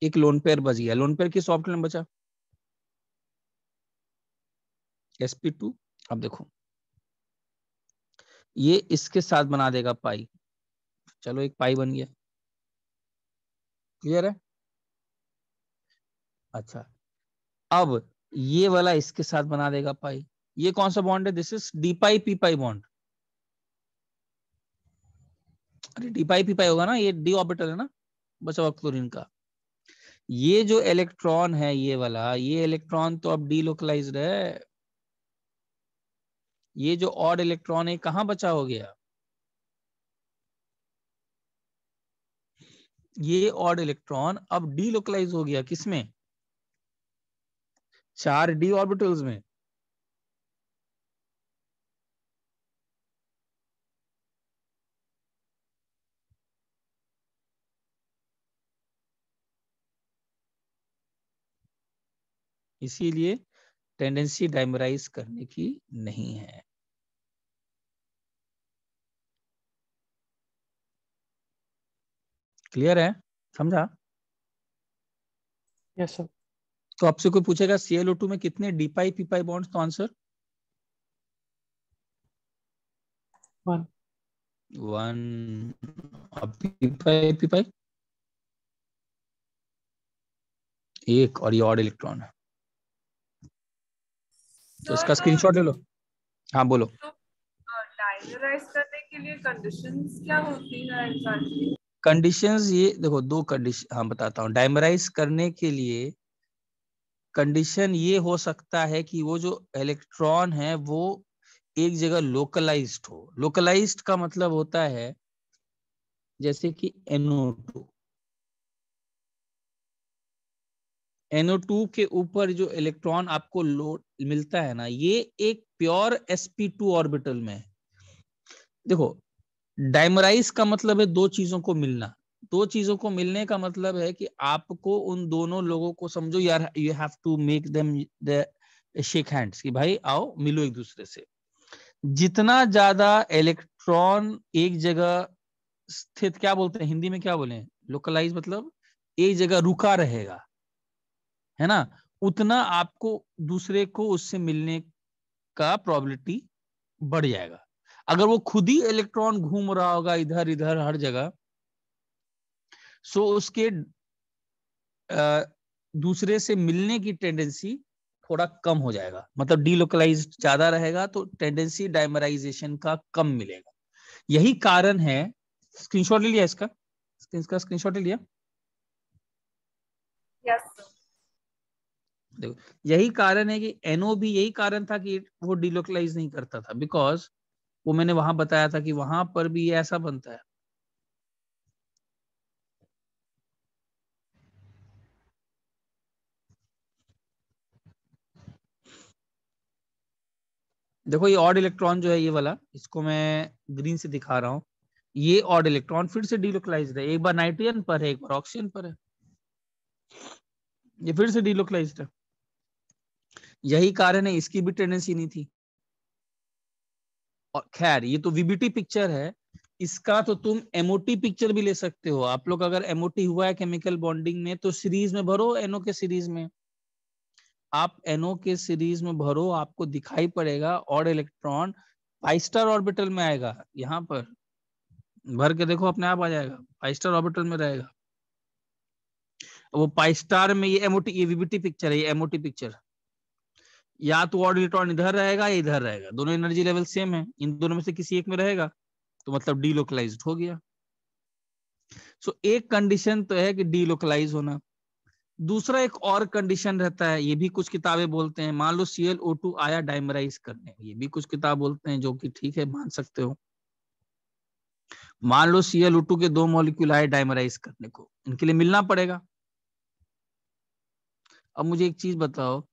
एक लोन पेयर बच गया लोन पेयर किस ऑप्शन में बचा एसपी टू अब देखो ये इसके साथ बना देगा पाई चलो एक पाई बन गया क्लियर है अच्छा अब ये वाला इसके साथ बना देगा पाई ये कौन सा बॉन्ड है this is D pi P pi bond अरे डी पाई पी पाई होगा ना ये डी ऑर्बिटल है ना बचा हुआ क्लोरीन का ये जो इलेक्ट्रॉन है ये वाला ये इलेक्ट्रॉन तो अब डीलोकलाइज्ड है ये जो ऑड इलेक्ट्रॉन है कहां बचा हो गया ये ऑड इलेक्ट्रॉन अब डीलोकलाइज हो गया किसमें चार डी ऑर्बिटल्स में इसीलिए टेंडेंसी डाइमराइज करने की नहीं है क्लियर है समझा यस सर तो आपसे कोई पूछेगा सीएलओ टू में कितने डीपाई पीपाई बॉन्ड्स तो आंसर वन पीपाई पीपाई एक और ये ऑड इलेक्ट्रॉन है तो इसका स्क्रीनशॉट ले लो हाँ बोलो करने के लिए कंडीशंस क्या होती है कंडीशंस ये देखो दो कंडीशन हाँ बताता हूँ डाइमराइज करने के लिए कंडीशन ये हो सकता है कि वो जो इलेक्ट्रॉन है वो एक जगह लोकलाइज्ड हो लोकलाइज्ड का मतलब होता है जैसे कि NO2 NO2 के ऊपर जो इलेक्ट्रॉन आपको मिलता है ना ये एक प्योर sp2 ऑर्बिटल में है देखो डायमराइज का मतलब है दो चीजों को मिलना दो चीजों को मिलने का मतलब है कि आपको उन दोनों लोगों को समझो यार you have to make them shake hands कि भाई आओ मिलो एक दूसरे से जितना ज्यादा इलेक्ट्रॉन एक जगह स्थित क्या बोलते हैं हिंदी में क्या बोले लोकलाइज मतलब एक जगह रुका रहेगा है ना उतना आपको दूसरे को उससे मिलने का प्रोबेबिलिटी बढ़ जाएगा अगर वो खुद ही इलेक्ट्रॉन घूम रहा होगा इधर इधर हर जगह सो उसके दूसरे से मिलने की टेंडेंसी थोड़ा कम हो जाएगा मतलब डीलोकलाइज ज्यादा रहेगा तो टेंडेंसी डायमराइजेशन का कम मिलेगा यही कारण है स्क्रीनशॉट ले लिया इसका इसका स्क्रीनशॉट ले लिया yes. देखो यही कारण है कि एनओ भी यही कारण था कि वो डीलोकलाइज नहीं करता था बिकॉज वो मैंने वहां बताया था कि वहां पर भी ऐसा बनता है देखो ये ऑड इलेक्ट्रॉन जो है ये वाला इसको मैं ग्रीन से दिखा रहा हूँ ये ऑड इलेक्ट्रॉन फिर से डीलोकलाइज है एक बार नाइट्रोजन पर है एक बार ऑक्सीजन पर है ये फिर से डीलोकलाइज है यही कारण है इसकी भी टेंडेंसी नहीं थी और खैर ये तो वीबीटी पिक्चर है इसका तो तुम एमओटी पिक्चर भी ले सकते हो आप लोग अगर एमओटी हुआ है केमिकल बॉन्डिंग में तो सीरीज में भरो एनओ के सीरीज में आप एनओ के सीरीज में भरो आपको दिखाई पड़ेगा और इलेक्ट्रॉन फाइव स्टार ऑर्बिटल में आएगा यहाँ पर भर के देखो अपने आप आ जाएगा फाइव स्टार ऑर्बिटल में रहेगा वो फाइव स्टार में ये एमओटी ये वीबीटी पिक्चर है ये एमओटी पिक्चर या तो ऑर्ड इलेक्ट्रॉन इधर रहेगा या इधर रहेगा दोनों एनर्जी लेवल सेम है इन दोनों में से किसी एक में रहेगा तो मतलब डीलोकलाइज हो गया सो so, एक कंडीशन तो है कि डीलोकलाइज होना दूसरा एक और कंडीशन रहता है ये भी कुछ किताबें बोलते हैं मान लो सीएल ओ टू आया डाइमराइज करने ये भी कुछ किताब बोलते हैं जो कि ठीक है मान सकते हो मान लो सीएल ओ टू के दो मॉलिक्यूल आए डाइमराइज करने को इनके लिए मिलना पड़ेगा अब मुझे एक चीज बताओ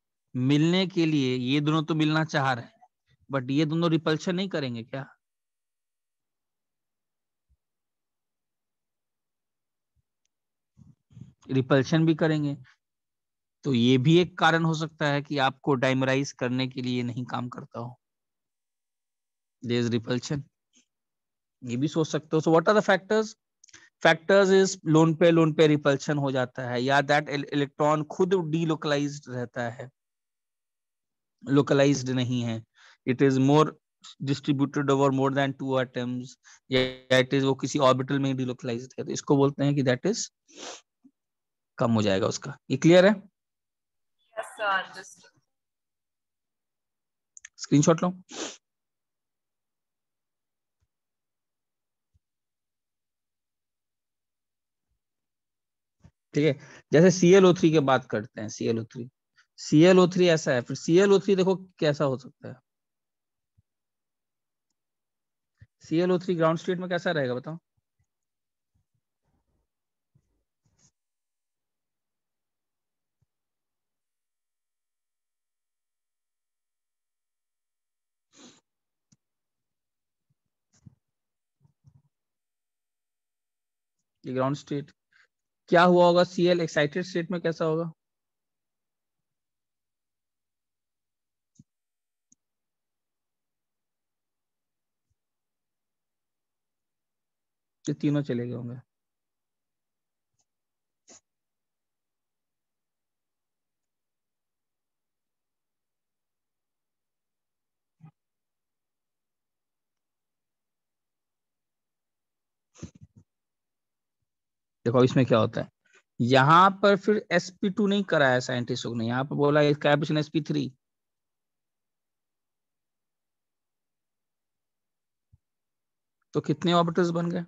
मिलने के लिए ये दोनों तो मिलना चाह रहे हैं बट ये दोनों रिपल्शन नहीं करेंगे क्या रिपल्शन भी करेंगे तो ये भी एक कारण हो सकता है कि आपको डाइमराइज करने के लिए नहीं काम करता हो रिपल्शन ये भी सोच सकते हो so what are the factors factors is lone pair lone pair repulsion हो जाता है या दैट इलेक्ट्रॉन खुद डीलोकलाइज रहता है लोकलाइज नहीं है it is more distributed over more than two atoms या इट इज वो किसी ऑर्बिटल में डीलोकलाइज है तो इसको बोलते हैं कि दैट इज कम हो जाएगा उसका ये क्लियर है yes, स्क्रीनशॉट लो ठीक है जैसे थ्री की बात करते हैं सीएलओ थ्री ऐसा है फिर थ्री देखो कैसा हो सकता है थ्री ग्राउंड स्टेट में कैसा रहेगा बताओ ये ग्राउंड स्टेट क्या हुआ होगा सीएल एक्साइटेड स्टेट में कैसा होगा ये तीनों चले गए होंगे देखो इसमें क्या होता है यहाँ पर फिर sp2 नहीं कराया साइंटिस्टों ने यहाँ पर बोला कैप्शन sp3 तो कितने ऑर्बिटल्स बन गए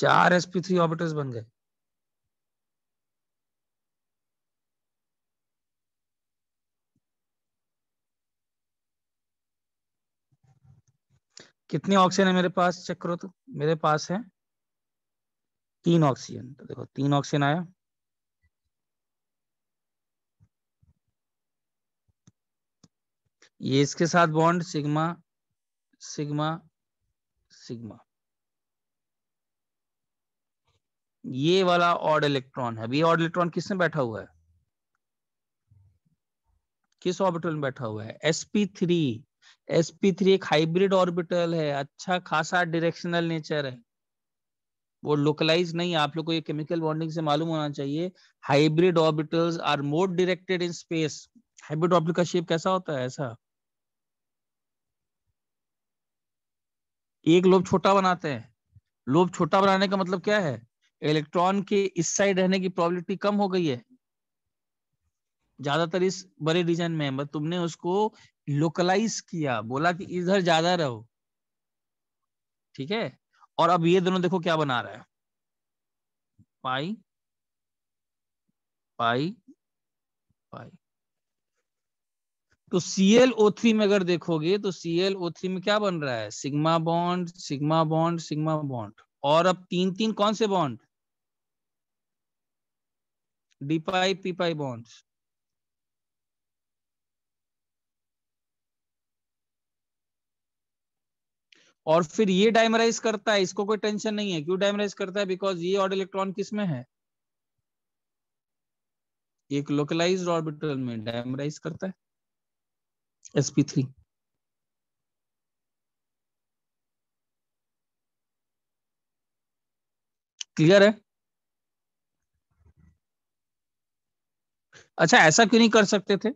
चार एसपी थ्री ऑर्बिटल्स बन गए कितने ऑप्शन है मेरे पास चेक करो तो मेरे पास है तीन ऑक्सीजन तो देखो तीन ऑक्सीजन आया ये इसके साथ बॉन्ड सिग्मा सिग्मा सिग्मा ये वाला ऑड इलेक्ट्रॉन है अभी ऑड इलेक्ट्रॉन किसमें बैठा हुआ है किस ऑर्बिटल में बैठा हुआ है sp3 sp3 एक हाइब्रिड ऑर्बिटल है अच्छा खासा डायरेक्शनल नेचर है वो लोकलाइज नहीं आप लोग को ये केमिकल बॉन्डिंग से मालूम होना चाहिए hybrid orbitals are more directed in space hybrid orbital का शेप कैसा होता है ऐसा एक लोब छोटा बनाते हैं लोब छोटा बनाने का मतलब क्या है इलेक्ट्रॉन के इस साइड रहने की प्रोबेबिलिटी कम हो गई है ज्यादातर इस बड़े डिजाइन में बस मतलब तुमने उसको लोकलाइज किया बोला कि इधर ज्यादा रहो ठीक है और अब ये दोनों देखो क्या बना रहा है पाई पाई पाई तो ClO3 में अगर देखोगे तो ClO3 में क्या बन रहा है sigma bond sigma bond sigma bond और अब तीन तीन कौन से बॉन्ड डीपाई पीपाई बॉन्ड्स और फिर ये डायमराइज करता है इसको कोई टेंशन नहीं है क्यों डायमराइज करता है बिकॉज ये ऑर्डर इलेक्ट्रॉन किसमें है एक लोकलाइज्ड ऑर्बिटल में डायमराइज करता है sp3 क्लियर है अच्छा ऐसा क्यों नहीं कर सकते थे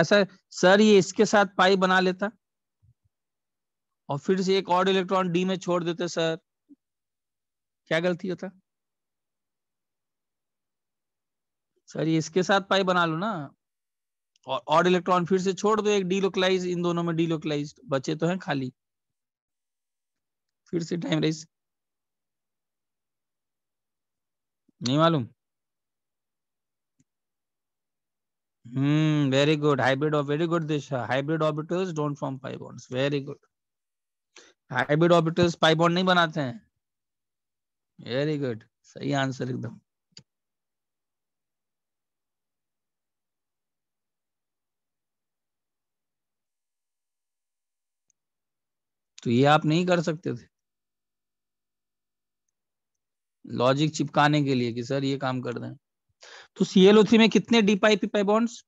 ऐसा सर ये इसके साथ पाई बना लेता और फिर से एक और इलेक्ट्रॉन डी में छोड़ देते सर क्या गलती होता सर ये इसके साथ पाई बना लो ना और ऑड इलेक्ट्रॉन फिर से छोड़ दो एक डीलोकलाइज इन दोनों में डीलोकलाइज बचे तो हैं खाली फिर से टाइम रेस नहीं मालूम hmm very good hybrid of very good Disha hybrid orbitals don't form pi bonds very good hybrid orbitals pi bond नहीं बनाते हैं वेरी गुड सही आंसर एकदम तो ये आप नहीं कर सकते थे लॉजिक चिपकाने के लिए कि सर ये काम कर दें तो सीएलओ थ्री में कितने D pi P pi bonds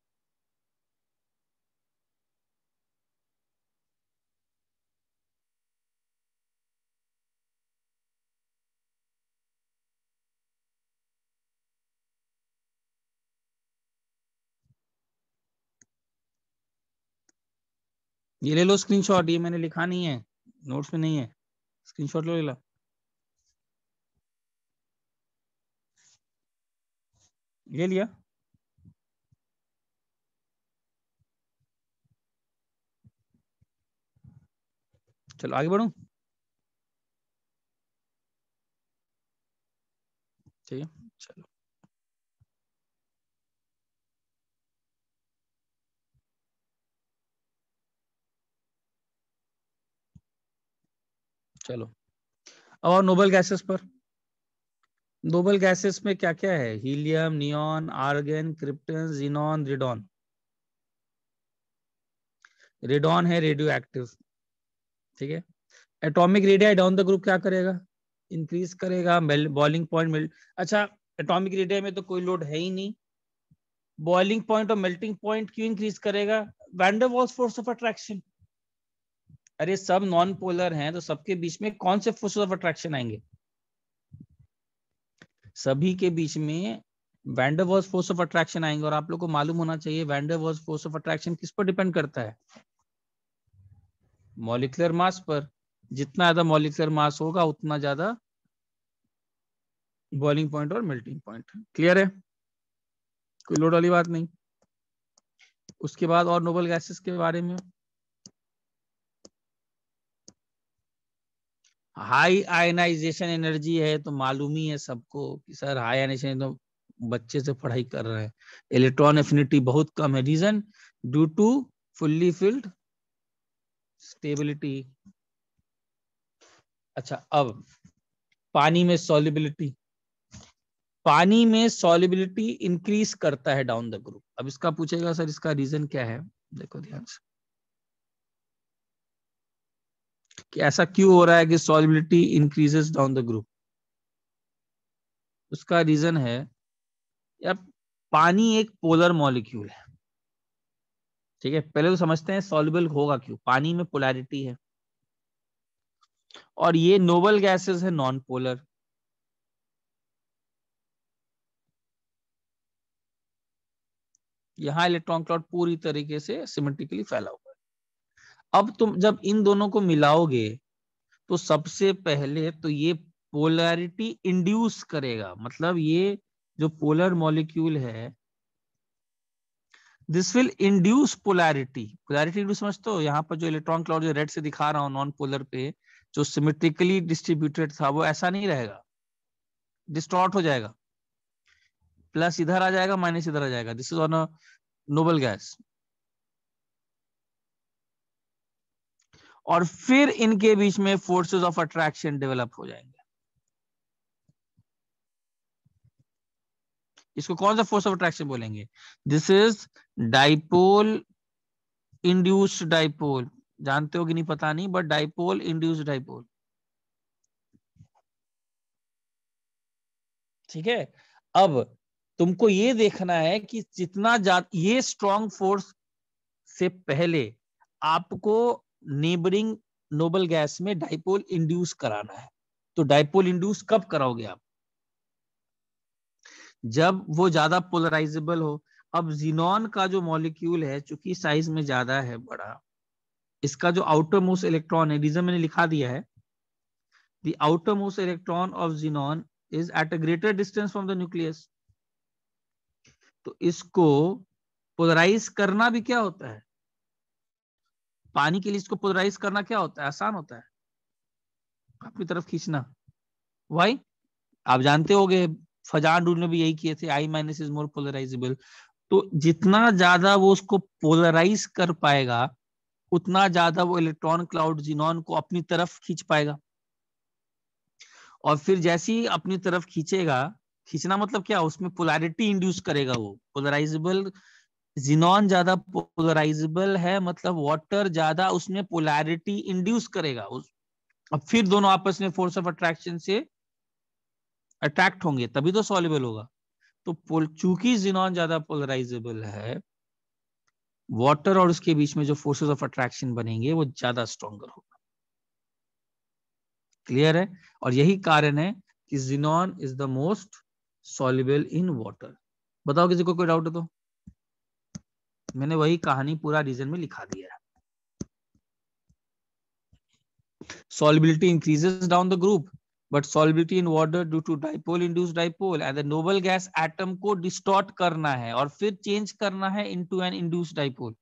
ये ले लो स्क्रीनशॉट ये मैंने लिखा नहीं है नोट्स में नहीं है स्क्रीनशॉट लो ले लो ले लिया चलो आगे बढ़ू ठीक है चलो अब और नोबल गैसेस पर नोबल गैसेस में क्या क्या है helium neon argon krypton xenon radon radon है रेडियो एक्टिव ठीक है atomic radii down the group क्या करेगा इंक्रीज करेगा बॉइलिंग पॉइंट मेल्ट अच्छा एटॉमिक रेडिया में तो कोई लोड है ही नहीं बॉइलिंग पॉइंट और मेल्टिंग पॉइंट क्यों इंक्रीज करेगा van der Waals force of attraction अरे सब नॉन पोलर हैं तो सबके बीच में कौन से फोर्सेस ऑफ अट्रैक्शन आएंगे सभी के बीच में वैंडरवर्स फोर्स ऑफ अट्रैक्शन आएंगे और आप लोग को मालूम होना चाहिए वैंडरवर्स फोर्स ऑफ अट्रैक्शन किस पर डिपेंड करता है मॉलिकुलर मास पर जितना ज्यादा मॉलिकुलर मास होगा उतना ज्यादा बॉइलिंग पॉइंट और मेल्टिंग पॉइंट क्लियर है कोई लोड वाली बात नहीं उसके बाद और नोबल गैसेस के बारे में हाई आयनाइजेशन एनर्जी है तो मालूम ही है सबको कि सर हाई आयनाइजेशन तो बच्चे से पढ़ाई कर रहे हैं इलेक्ट्रॉन एफिनिटी बहुत कम है reason due to fully filled stability अच्छा अब पानी में सॉलिबिलिटी पानी में सॉलिबिलिटी इंक्रीज करता है डाउन द ग्रुप अब इसका पूछेगा सर इसका रीजन क्या है देखो ध्यान से ऐसा क्यों हो रहा है कि solubility increases down the group उसका रीजन है या पानी एक पोलर मॉलिक्यूल है ठीक है पहले तो समझते हैं सॉल्युबल होगा क्यों पानी में पोलैरिटी है और ये नोबल गैसेस है नॉन पोलर यहाँ इलेक्ट्रॉन क्लॉट पूरी तरीके से सिमेट्रिकली फैला हुआ अब तुम जब इन दोनों को मिलाओगे तो सबसे पहले तो ये पोलैरिटी इंड्यूस करेगा मतलब ये जो पोलर मॉलिक्यूल है this will induce polarity polarity induce समझते हो यहाँ पर जो इलेक्ट्रॉन क्लाउड जो रेड से दिखा रहा हूँ नॉन पोलर पे जो सिमेट्रिकली डिस्ट्रीब्यूटेड था वो ऐसा नहीं रहेगा डिस्टॉर्ट हो जाएगा प्लस इधर आ जाएगा माइनस इधर आ जाएगा this is on noble gas और फिर इनके बीच में फोर्सेस ऑफ अट्रैक्शन डेवलप हो जाएंगे इसको कौन सा फोर्स ऑफ अट्रैक्शन बोलेंगे this is dipole induced dipole जानते हो कि नहीं पता नहीं बट डाइपोल इंड्यूस्ड डाइपोल ठीक है अब तुमको ये देखना है कि जितना ये स्ट्रॉन्ग फोर्स से पहले आपको नेबरिंग नोबल गैस में डाइपोल इंड्यूस कराना है तो डाइपोल इंड्यूस कब कराओगे आप जब वो ज्यादा पोलराइजेबल हो अब जीनॉन का जो मॉलिक्यूल है चूंकि साइज में ज्यादा है बड़ा इसका जो आउटर मोस्ट इलेक्ट्रॉन है रीजन मैंने लिखा दिया है the most electron of xenon is at a greater distance from the nucleus तो इसको पोलराइज करना भी क्या होता है पानी के लिए इसको पोलराइज करना क्या होता है आसान होता है अपनी तरफ खींचना वाई आप जानते गए फजान रूल ने भी यही किए थे I minus is more polarisable तो जितना ज्यादा वो उसको पोलराइज कर पाएगा उतना ज्यादा वो इलेक्ट्रॉन क्लाउड जीनॉन को अपनी तरफ खींच पाएगा और फिर जैसे ही अपनी तरफ खींचेगा खींचना मतलब क्या उसमें पोलैरिटी इंड्यूस करेगा वो पोलराइजेबल जिनॉन ज्यादा पोलराइजेबल है मतलब वाटर ज्यादा उसमें पोलैरिटी इंड्यूस करेगा उस अब फिर दोनों आपस में फोर्स ऑफ अट्रैक्शन से अट्रैक्ट होंगे तभी तो सॉल्युबल होगा तो चूंकि जिनॉन ज्यादा पोलराइजेबल है वाटर और उसके बीच में जो फोर्सेस ऑफ अट्रैक्शन बनेंगे वो ज्यादा स्ट्रॉन्गर होगा क्लियर है और यही कारण है कि xenon is the most soluble in water बताओ किसी को कोई डाउट है तो मैंने वही कहानी पूरा रीजन में लिखा दिया है solubility increases down the group but solubility in water due to dipole induce dipole and noble gas atom को डिस्टॉर्ट करना है और फिर चेंज करना है into an induce dipole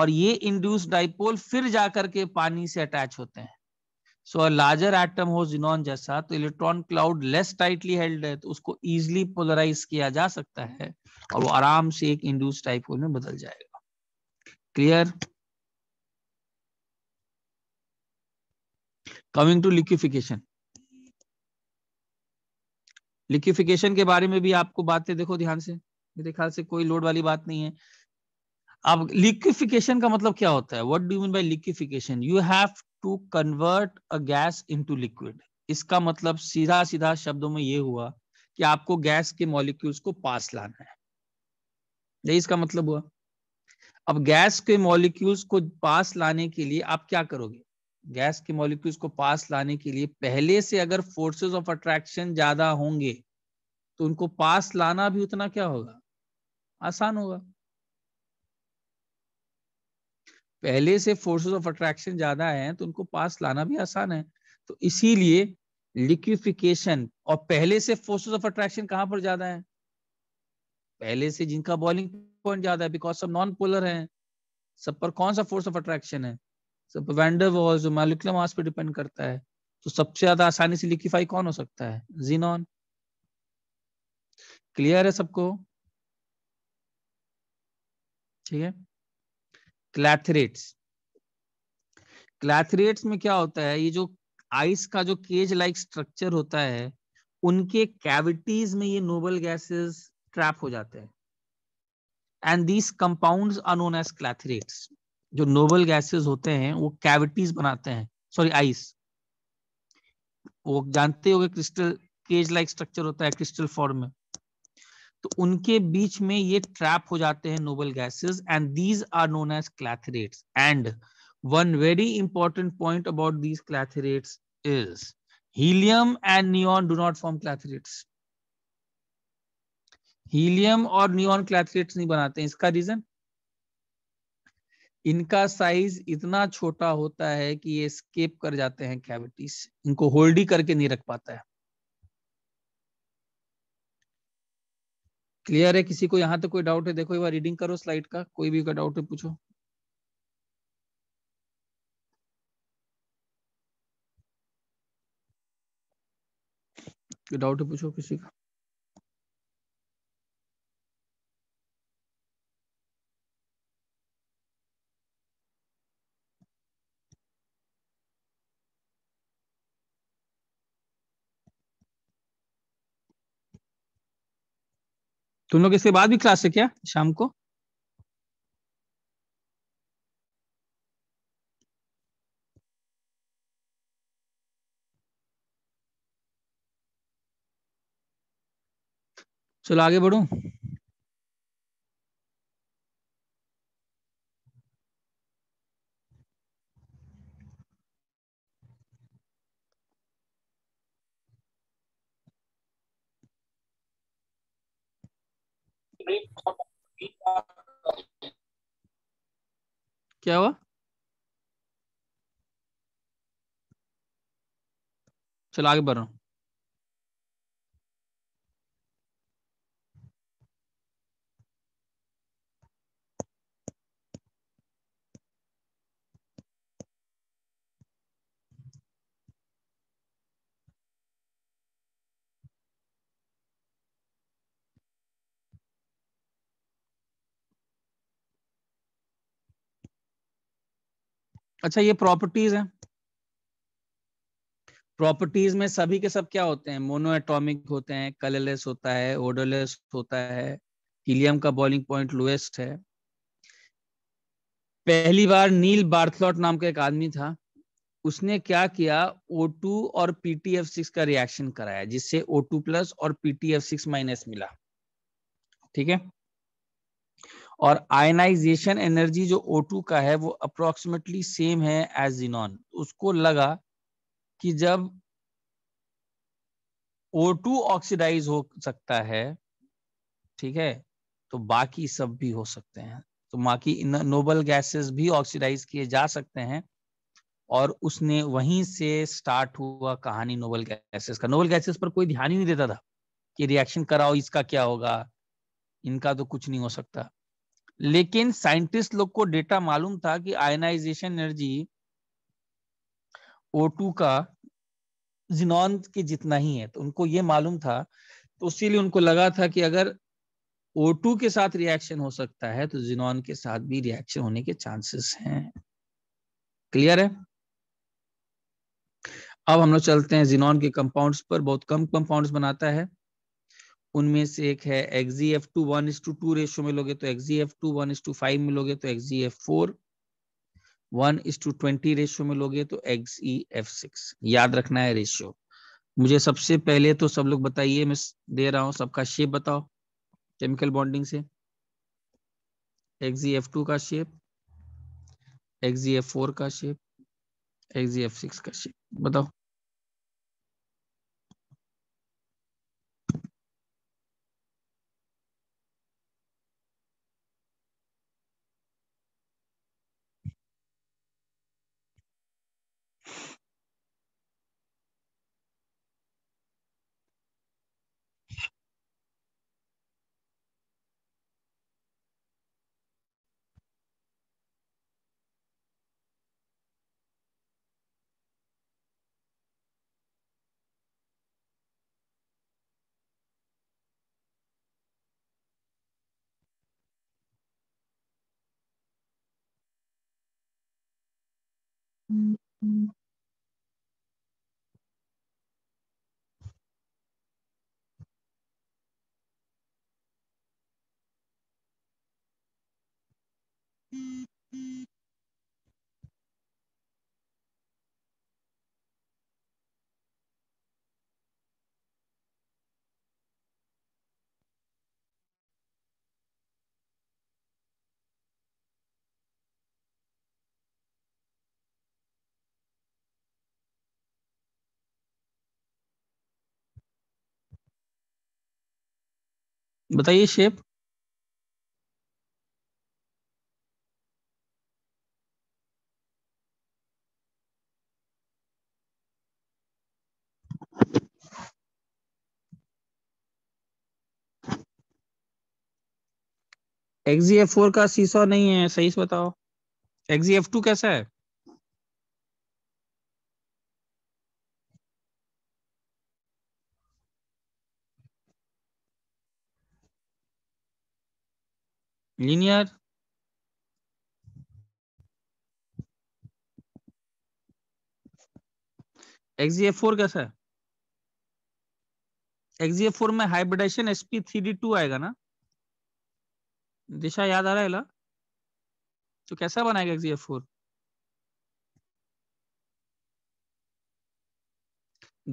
और ये इंड्यूस डाइपोल फिर जाकर के पानी से अटैच होते हैं सो अ लार्जर एटम हो जिनॉन जैसा तो electron cloud less tightly held है तो उसको इजिली पोलराइज किया जा सकता है और वो आराम से एक इंड्यूस टाइप डाइपोल में बदल जाएगा clear coming to liquefaction liquefaction के बारे में भी आपको बातें देखो ध्यान से मेरे ख्याल से कोई लोड वाली बात नहीं है अब लिक्विफिकेशन का मतलब क्या होता है what do mean by liquefaction you have to convert a gas into liquid इसका मतलब सीधा सीधा शब्दों में ये हुआ कि आपको गैस के मॉलिक्यूल्स को पास लाना है यही इसका मतलब हुआ अब गैस के मॉलिक्यूल्स को पास लाने के लिए आप क्या करोगे गैस के मॉलिक्यूल्स को पास लाने के लिए पहले से अगर फोर्सेस ऑफ अट्रैक्शन ज्यादा होंगे तो उनको पास लाना भी उतना क्या होगा आसान होगा पहले से फोर्सेस ऑफ अट्रैक्शन ज्यादा हैं तो उनको पास लाना भी आसान है तो इसीलिए लिक्विफिकेशन और पहले से फोर्सेस ऑफ अट्रैक्शन कहां पर ज्यादा है पहले से जिनका बॉलिंग पॉइंट ज्यादा है बिकॉज सब नॉन पोलर हैं सब पर कौन सा फोर्स ऑफ अट्रैक्शन है सब वेंडर वॉल्स मालिकुलर मास पर डिपेंड करता है तो सबसे ज्यादा आसानी से लिक्विफाई कौन हो सकता है जीनॉन क्लियर है सबको ठीक है क्लैथरेट्स क्लैथरेट्स में क्या होता है ये जो आइस का जो केज लाइक स्ट्रक्चर होता है उनके कैविटीज में ये नोबल गैसेस ट्रैप हो जाते हैं and these compound are known as clathrates जो नोबल गैसेस होते हैं वो कैविटीज बनाते हैं सॉरी आइस वो जानते हो क्रिस्टल केज लाइक स्ट्रक्चर होता है क्रिस्टल फॉर्म में तो उनके बीच में ये ट्रैप हो जाते हैं noble gases and these are known as clathrates and one very important point about these clathrates is helium and neon do not form clathrates helium और नियॉन क्लैथरेट्स नहीं बनाते हैं इसका रीजन इनका साइज इतना छोटा होता है कि ये स्केप कर जाते हैं कैविटीज इनको होल्ड ही करके नहीं रख पाता है क्लियर है किसी को यहाँ तक तो कोई डाउट है देखो एक बार रीडिंग करो स्लाइड का कोई भी का डाउट है पूछो डाउट है पूछो किसी का तुम लोग इसके बाद भी क्लास है क्या शाम को चलो आगे बढ़ू क्या हुआ चलो आगे बढ़ रहा हूँ अच्छा ये प्रॉपर्टीज हैं प्रॉपर्टीज में सभी के सब क्या होते हैं मोनो एटॉमिक होते हैं कलरलेस होता है ओडोलेस होता है हीलियम का बॉइलिंग पॉइंट लोएस्ट है पहली बार नील बार्थलॉट नाम का एक आदमी था उसने क्या किया O2 और PTF6 का रिएक्शन कराया जिससे O2 प्लस और PTF6 माइनस मिला ठीक है और आयनाइजेशन एनर्जी जो O2 का है वो अप्रोक्सीमेटली सेम है एज जिनॉन उसको लगा कि जब O2 ऑक्सीडाइज हो सकता है ठीक है तो बाकी सब भी हो सकते हैं तो बाकी नोबल गैसेस भी ऑक्सीडाइज किए जा सकते हैं और उसने वहीं से स्टार्ट हुआ कहानी नोबल गैसेस का नोबल गैसेस पर कोई ध्यान ही नहीं देता था कि रिएक्शन कराओ इसका क्या होगा इनका तो कुछ नहीं हो सकता लेकिन साइंटिस्ट लोग को डेटा मालूम था कि आयनाइजेशन एनर्जी O2 का जिनॉन के जितना ही है तो उनको ये मालूम था तो उसी उनको लगा था कि अगर O2 के साथ रिएक्शन हो सकता है तो जिनॉन के साथ भी रिएक्शन होने के चांसेस हैं क्लियर है अब हम लोग चलते हैं जिनॉन के कंपाउंड्स पर बहुत कम कंपाउंड्स बनाता है उनमें से एक है exe F two one two two ratio में लोगे तो X E F two one two five में लोगे तो X E F four one is to twenty ratio में लोगे तो एक्स एफ सिक्स याद रखना है रेशियो मुझे सबसे पहले तो सब लोग बताइए मैं दे रहा हूँ सबका शेप बताओ केमिकल बॉन्डिंग से एक्जी एफ टू का शेप एक्जी एफ फोर का शेप एक्जी एफ सिक्स का शेप बताओ Thank mm -hmm. you. बताइए शेप एक्सजीएफ फोर का सीसा नहीं है सही से बताओ एक्सजीएफ टू कैसा है linear एक्सजीएफ फोर कैसा है एक्सजीएफ फोर में hybridisation S P three D two आएगा ना दिशा याद आ रहा है ला? तो कैसा बनाएगा एक्सजीएफ फोर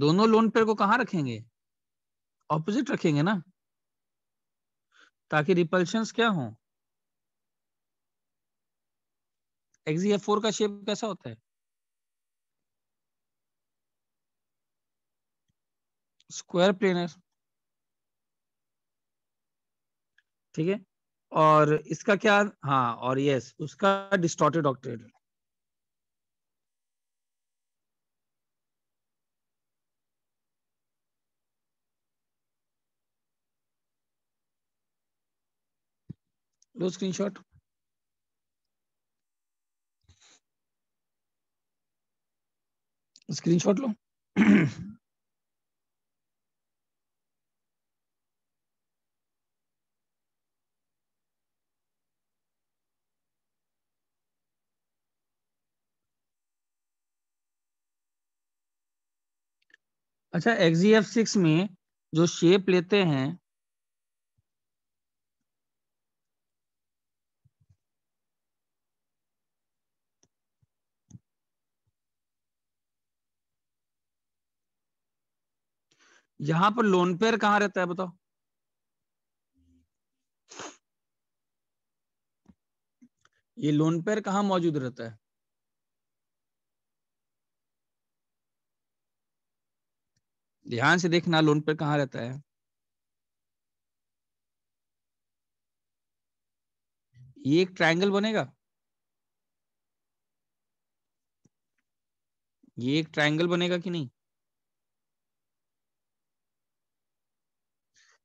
दोनों लोन पेयर को कहा रखेंगे ऑपोजिट रखेंगे ना ताकि रिपल्शन क्या हो एफ फोर e का शेप कैसा होता है स्क्वायर प्लेनर ठीक है और इसका क्या हाँ और यस उसका distorted octahedral screenshot screenshot screenshot लो अच्छा एक्स में जो शेप लेते हैं यहां पर लोन पेयर कहां रहता है बताओ ये लोन पेयर कहां मौजूद रहता है ध्यान से देखना लोन पेयर कहां रहता है ये एक ट्रायंगल बनेगा ये एक ट्रायंगल बनेगा कि नहीं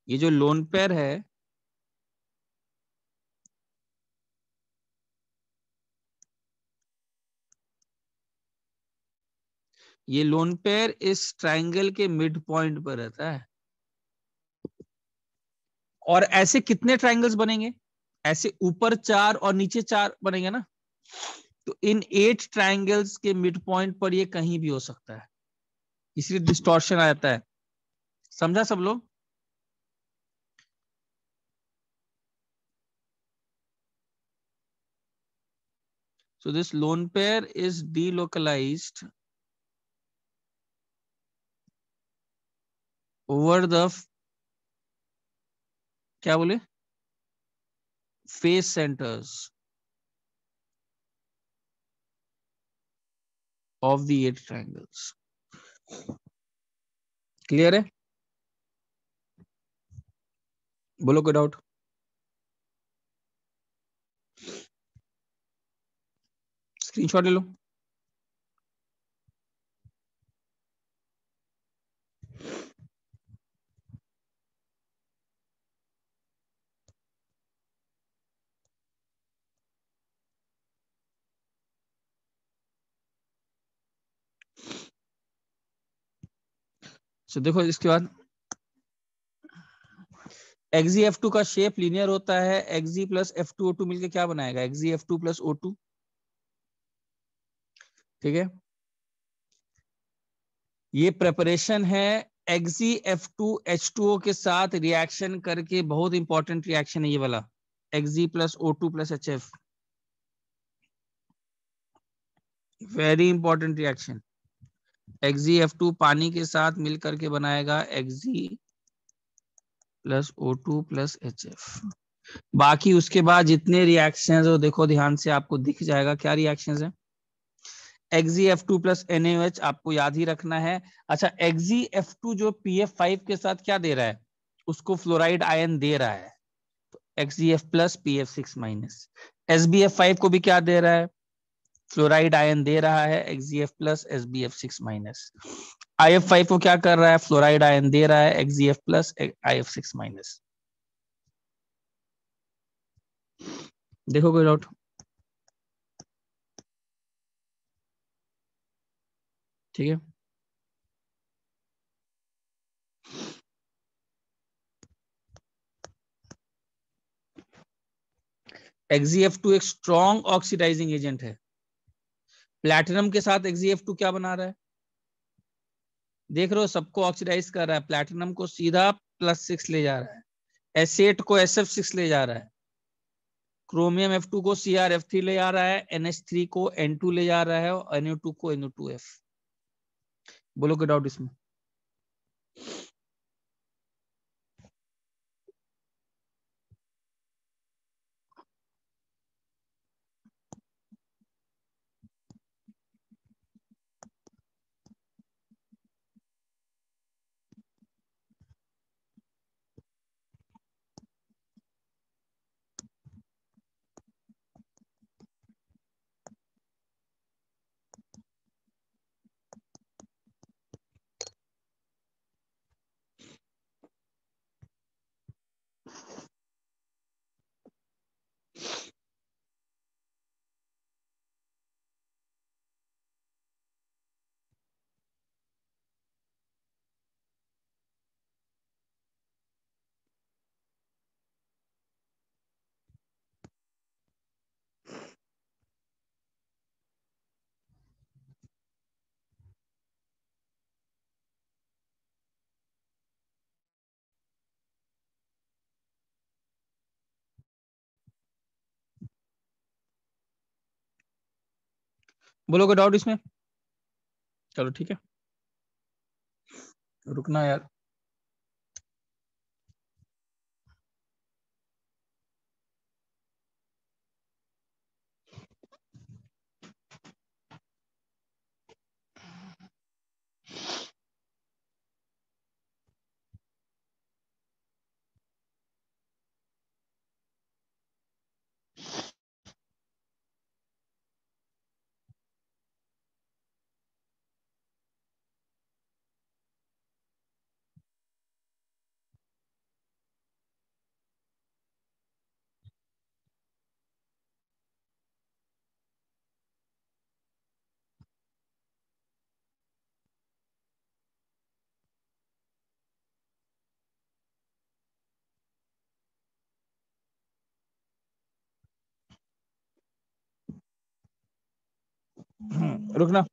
ये जो लोन पेयर है ये लोन पेयर इस ट्रायंगल के मिड पॉइंट पर रहता है और ऐसे कितने ट्राइंगल्स बनेंगे ऐसे ऊपर चार और नीचे चार बनेंगे ना तो इन एट ट्राइंगल्स के मिड पॉइंट पर ये कहीं भी हो सकता है इसलिए डिस्टॉर्शन आ जाता है समझा सब लोग So this lone pair is delocalized over the क्या बोले face centers of the eight triangles. Clear है? बोलो कोई doubt? स्क्रीनशॉट ले लो तो देखो इसके बाद एक्जी एफ टू का शेप लीनियर होता है X E plus F two O two मिलकर क्या बनाएगा X E F two plus O two ठीक है ये प्रेपरेशन है X E F two H two O के साथ रिएक्शन करके बहुत इंपॉर्टेंट रिएक्शन है ये वाला X E plus O two plus H F very important reaction X E F two पानी के साथ मिल करके बनाएगा X E plus O two plus H F बाकी उसके बाद जितने रिएक्शन है देखो ध्यान से आपको दिख जाएगा क्या रिएक्शन है exe F two plus N H आपको याद ही रखना है अच्छा एक्जी एफ टू जो पी एफ फाइव के साथ क्या दे रहा है उसको फ्लोराइड आयन दे रहा है तो X E F plus P F six minus S B F five को भी क्या दे रहा है फ्लोराइड आयन दे रहा है exe F plus S B F six minus I F five को क्या कर रहा है फ्लोराइड आयन दे रहा है exe F plus I F six minus देखो कोई डाउट ठीक है टू e एक स्ट्रॉन्ग ऑक्सीडाइजिंग एजेंट है प्लेटिनम के साथ टू e क्या बना रहा है देख रहे हो सबको ऑक्सीडाइज कर रहा है प्लेटिनम को सीधा प्लस सिक्स ले जा रहा है एसेट को एस एफ सिक्स ले जा रहा है क्रोमियम एफ टू को सी आर एफ थ्री ले जा रहा है एन एच थ्री को एन टू ले जा रहा है और एनयू टू को एनयू टू एफ बोलो कोई डाउट इसमें बोलोगे डाउट इसमें चलो ठीक है रुकना यार रुकना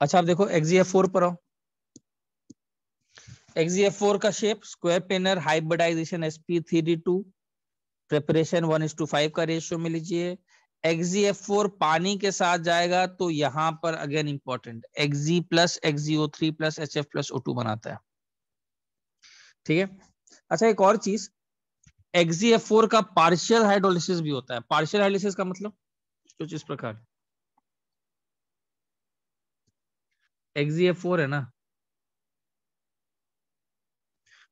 अच्छा आप देखो एक्सजीएफ फोर पर आओ एक्सजीएफ फोर का shape square planar hybridization S P three D two preparation one is to five का रेशियो में लीजिए एफ फोर पानी के साथ जाएगा तो यहां पर again important X e plus X e O three plus H F plus O two बनाता है ठीक है अच्छा एक और चीज एफ फोर का पार्शियल हाइड्रोलिसिस भी होता है पार्शियल हाइड्रोलिसिस का मतलब कुछ इस प्रकार एफ फोर है ना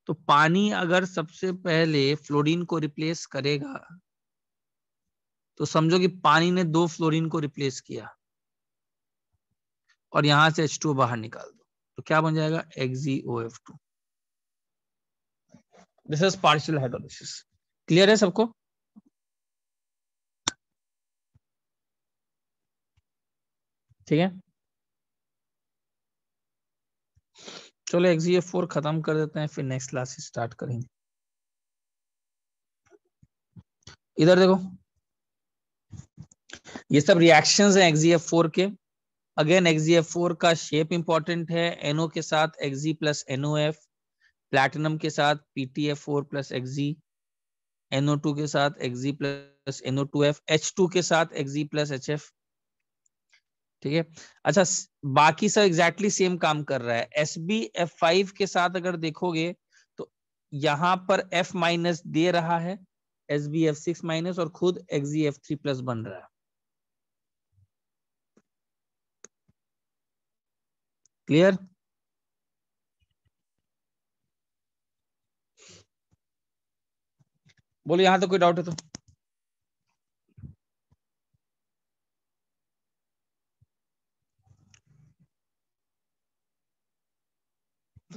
तो पानी अगर सबसे पहले फ्लोरीन को रिप्लेस करेगा तो समझो कि पानी ने दो फ्लोरीन को रिप्लेस किया और यहां से टू बाहर निकाल दो तो क्या बन जाएगा two this is partial hydrolysis clear है सबको ठीक है चलो एफ फोर खत्म कर देते हैं फिर नेक्स्ट क्लास स्टार्ट करेंगे इधर देखो ये सब रिएक्शंस हैं एक्जीएफ फोर के अगेन एफ फोर का शेप इंपॉर्टेंट है एनओ के साथ X e plus N O F platinum के साथ P T F four plus X e N O two के साथ X e plus N O two F H two के साथ एक्जी प्लस एच एफ ठीक है अच्छा बाकी सब एग्जैक्टली सेम काम कर रहा है एस बी एफ फाइव के साथ अगर देखोगे तो यहां पर एफ माइनस दे रहा है S B F six minus और खुद एक्जी एफ थ्री प्लस बन रहा है क्लियर बोलो यहां तो कोई डाउट है तो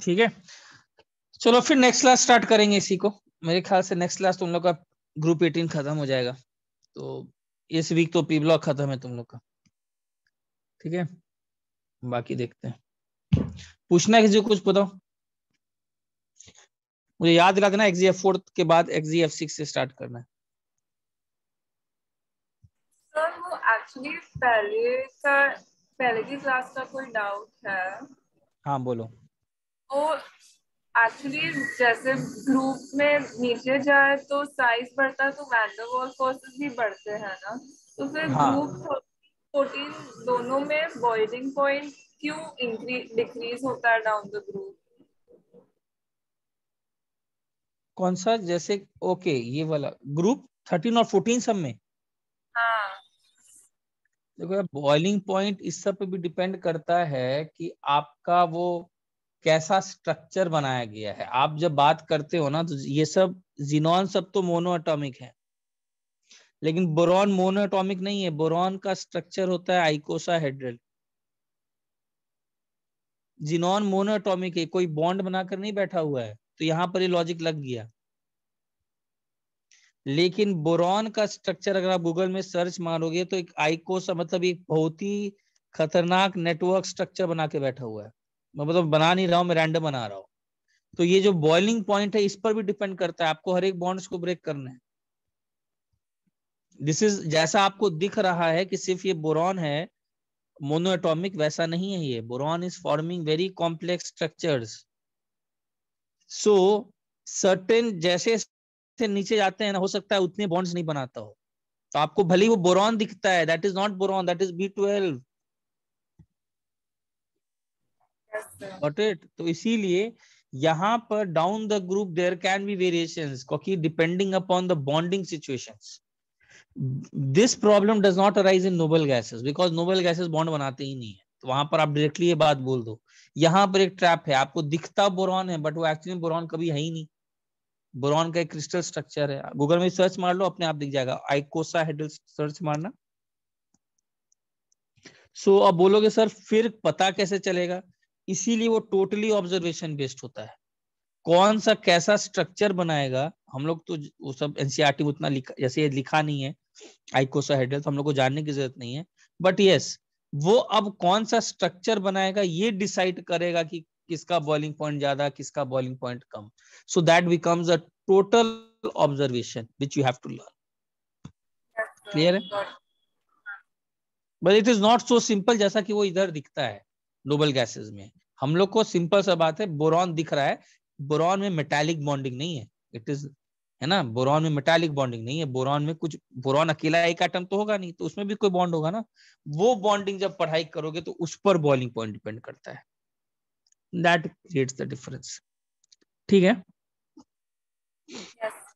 ठीक है चलो फिर नेक्स्ट क्लास स्टार्ट करेंगे इसी को मेरे ख्याल से नेक्स्ट क्लास तुम लोग का ग्रुप एटीन खत्म हो जाएगा तो इस वीक तो पी ब्लॉक खत्म है तुम लोग का ठीक है बाकी देखते हैं पूछना है किसी कुछ बताओ मुझे याद दिला देना एक्सजी एफ फोर के बाद एक्सजी एफ सिक्स से स्टार्ट करना है सर वो एक्चुअली पहले सर पहले की क्लास का कोई डाउट है हाँ बोलो वो एक्चुअली जैसे ग्रुप में नीचे जाए तो साइज बढ़ता है तो वैंडरवॉल फोर्सेस भी बढ़ते हैं ना तो फिर हाँ. दोनों में बॉइलिंग पॉइंट क्यों इंक्रीज डिक्रीज होता है डाउन द ग्रुप कौन सा जैसे ओके ये वाला ग्रुप थर्टीन और फोर्टीन सब में हाँ। देखो यार बॉइलिंग पॉइंट इस सब पे भी डिपेंड करता है कि आपका वो कैसा स्ट्रक्चर बनाया गया है आप जब बात करते हो ना तो ये सब जीनॉन सब तो मोनोएटॉमिक है लेकिन बोरॉन मोनोएटॉमिक नहीं है बोरॉन का स्ट्रक्चर होता है आइकोसाहेड्रल जिनॉन मोनोटॉमिक है कोई बॉन्ड बनाकर नहीं बैठा हुआ है तो यहां पर ये लॉजिक लग गया लेकिन बोरॉन का स्ट्रक्चर अगर आप गूगल में सर्च मारोगे तो एक आइकोस मतलब एक बहुत ही खतरनाक नेटवर्क स्ट्रक्चर बना के बैठा हुआ है मतलब बना नहीं रहा हूं मैं रैंडम बना रहा हूं तो ये जो बॉइलिंग पॉइंट है इस पर भी डिपेंड करता है आपको हर एक बॉन्ड्स को ब्रेक करना है दिस इज जैसा आपको दिख रहा है कि सिर्फ ये बोरॉन है मोनोएटॉमिक वैसा नहीं है ये boron is forming very complex structures so certain जैसे से नीचे जाते हैं ना हो सकता है उतने बॉन्ड्स नहीं बनाता हो तो आपको भले वो बोरॉन दिखता है that is not boron that is B twelve but it तो इसीलिए यहां पर down the group there can be variation क्योंकि depending upon the bonding situations this problem does not arise in noble gases because noble gases bond बनाते ही नहीं है तो वहां पर आप डायरेक्टली ये बात बोल दो यहां पर एक ट्रैप है आपको दिखता बोरॉन है बट वो एक्चुअली बोरॉन कभी है ही नहीं बोरॉन का एक क्रिस्टल स्ट्रक्चर है गूगल में सर्च मार लो अपने आप दिख जाएगा आइकोसा हेडल सर्च मारना सो so, अब बोलोगे सर फिर पता कैसे चलेगा इसीलिए वो टोटली ऑब्जर्वेशन बेस्ड होता है कौन सा कैसा स्ट्रक्चर बनाएगा हम लोग तो वो सब एनसीआरटी उतना लिखा जैसे लिखा नहीं है आइकोसाहेड्रल तो हम लोग को जानने की जरूरत नहीं है बट यस yes, वो अब कौन सा स्ट्रक्चर बनाएगा ये डिसाइड करेगा कि किसका बॉलिंग पॉइंट ज्यादा किसका बॉलिंग पॉइंट कम so that becomes a total observation which you have to learn clear है but it is not so simple जैसा कि वो इधर दिखता है नोबल गैसेस में हम लोग को सिंपल सा बात है बोरॉन दिख रहा है बोरॉन में मेटेलिक बॉन्डिंग नहीं है इट इज है ना बोरॉन में मेटालिक बॉन्डिंग नहीं है बोरॉन में कुछ बोरॉन अकेला एक आइटम तो होगा नहीं तो उसमें भी कोई बॉन्ड होगा ना वो बॉन्डिंग जब पढ़ाई करोगे तो उस पर बॉइलिंग पॉइंट डिपेंड करता है दैट क्रिएट्स द डिफरेंस ठीक है yes.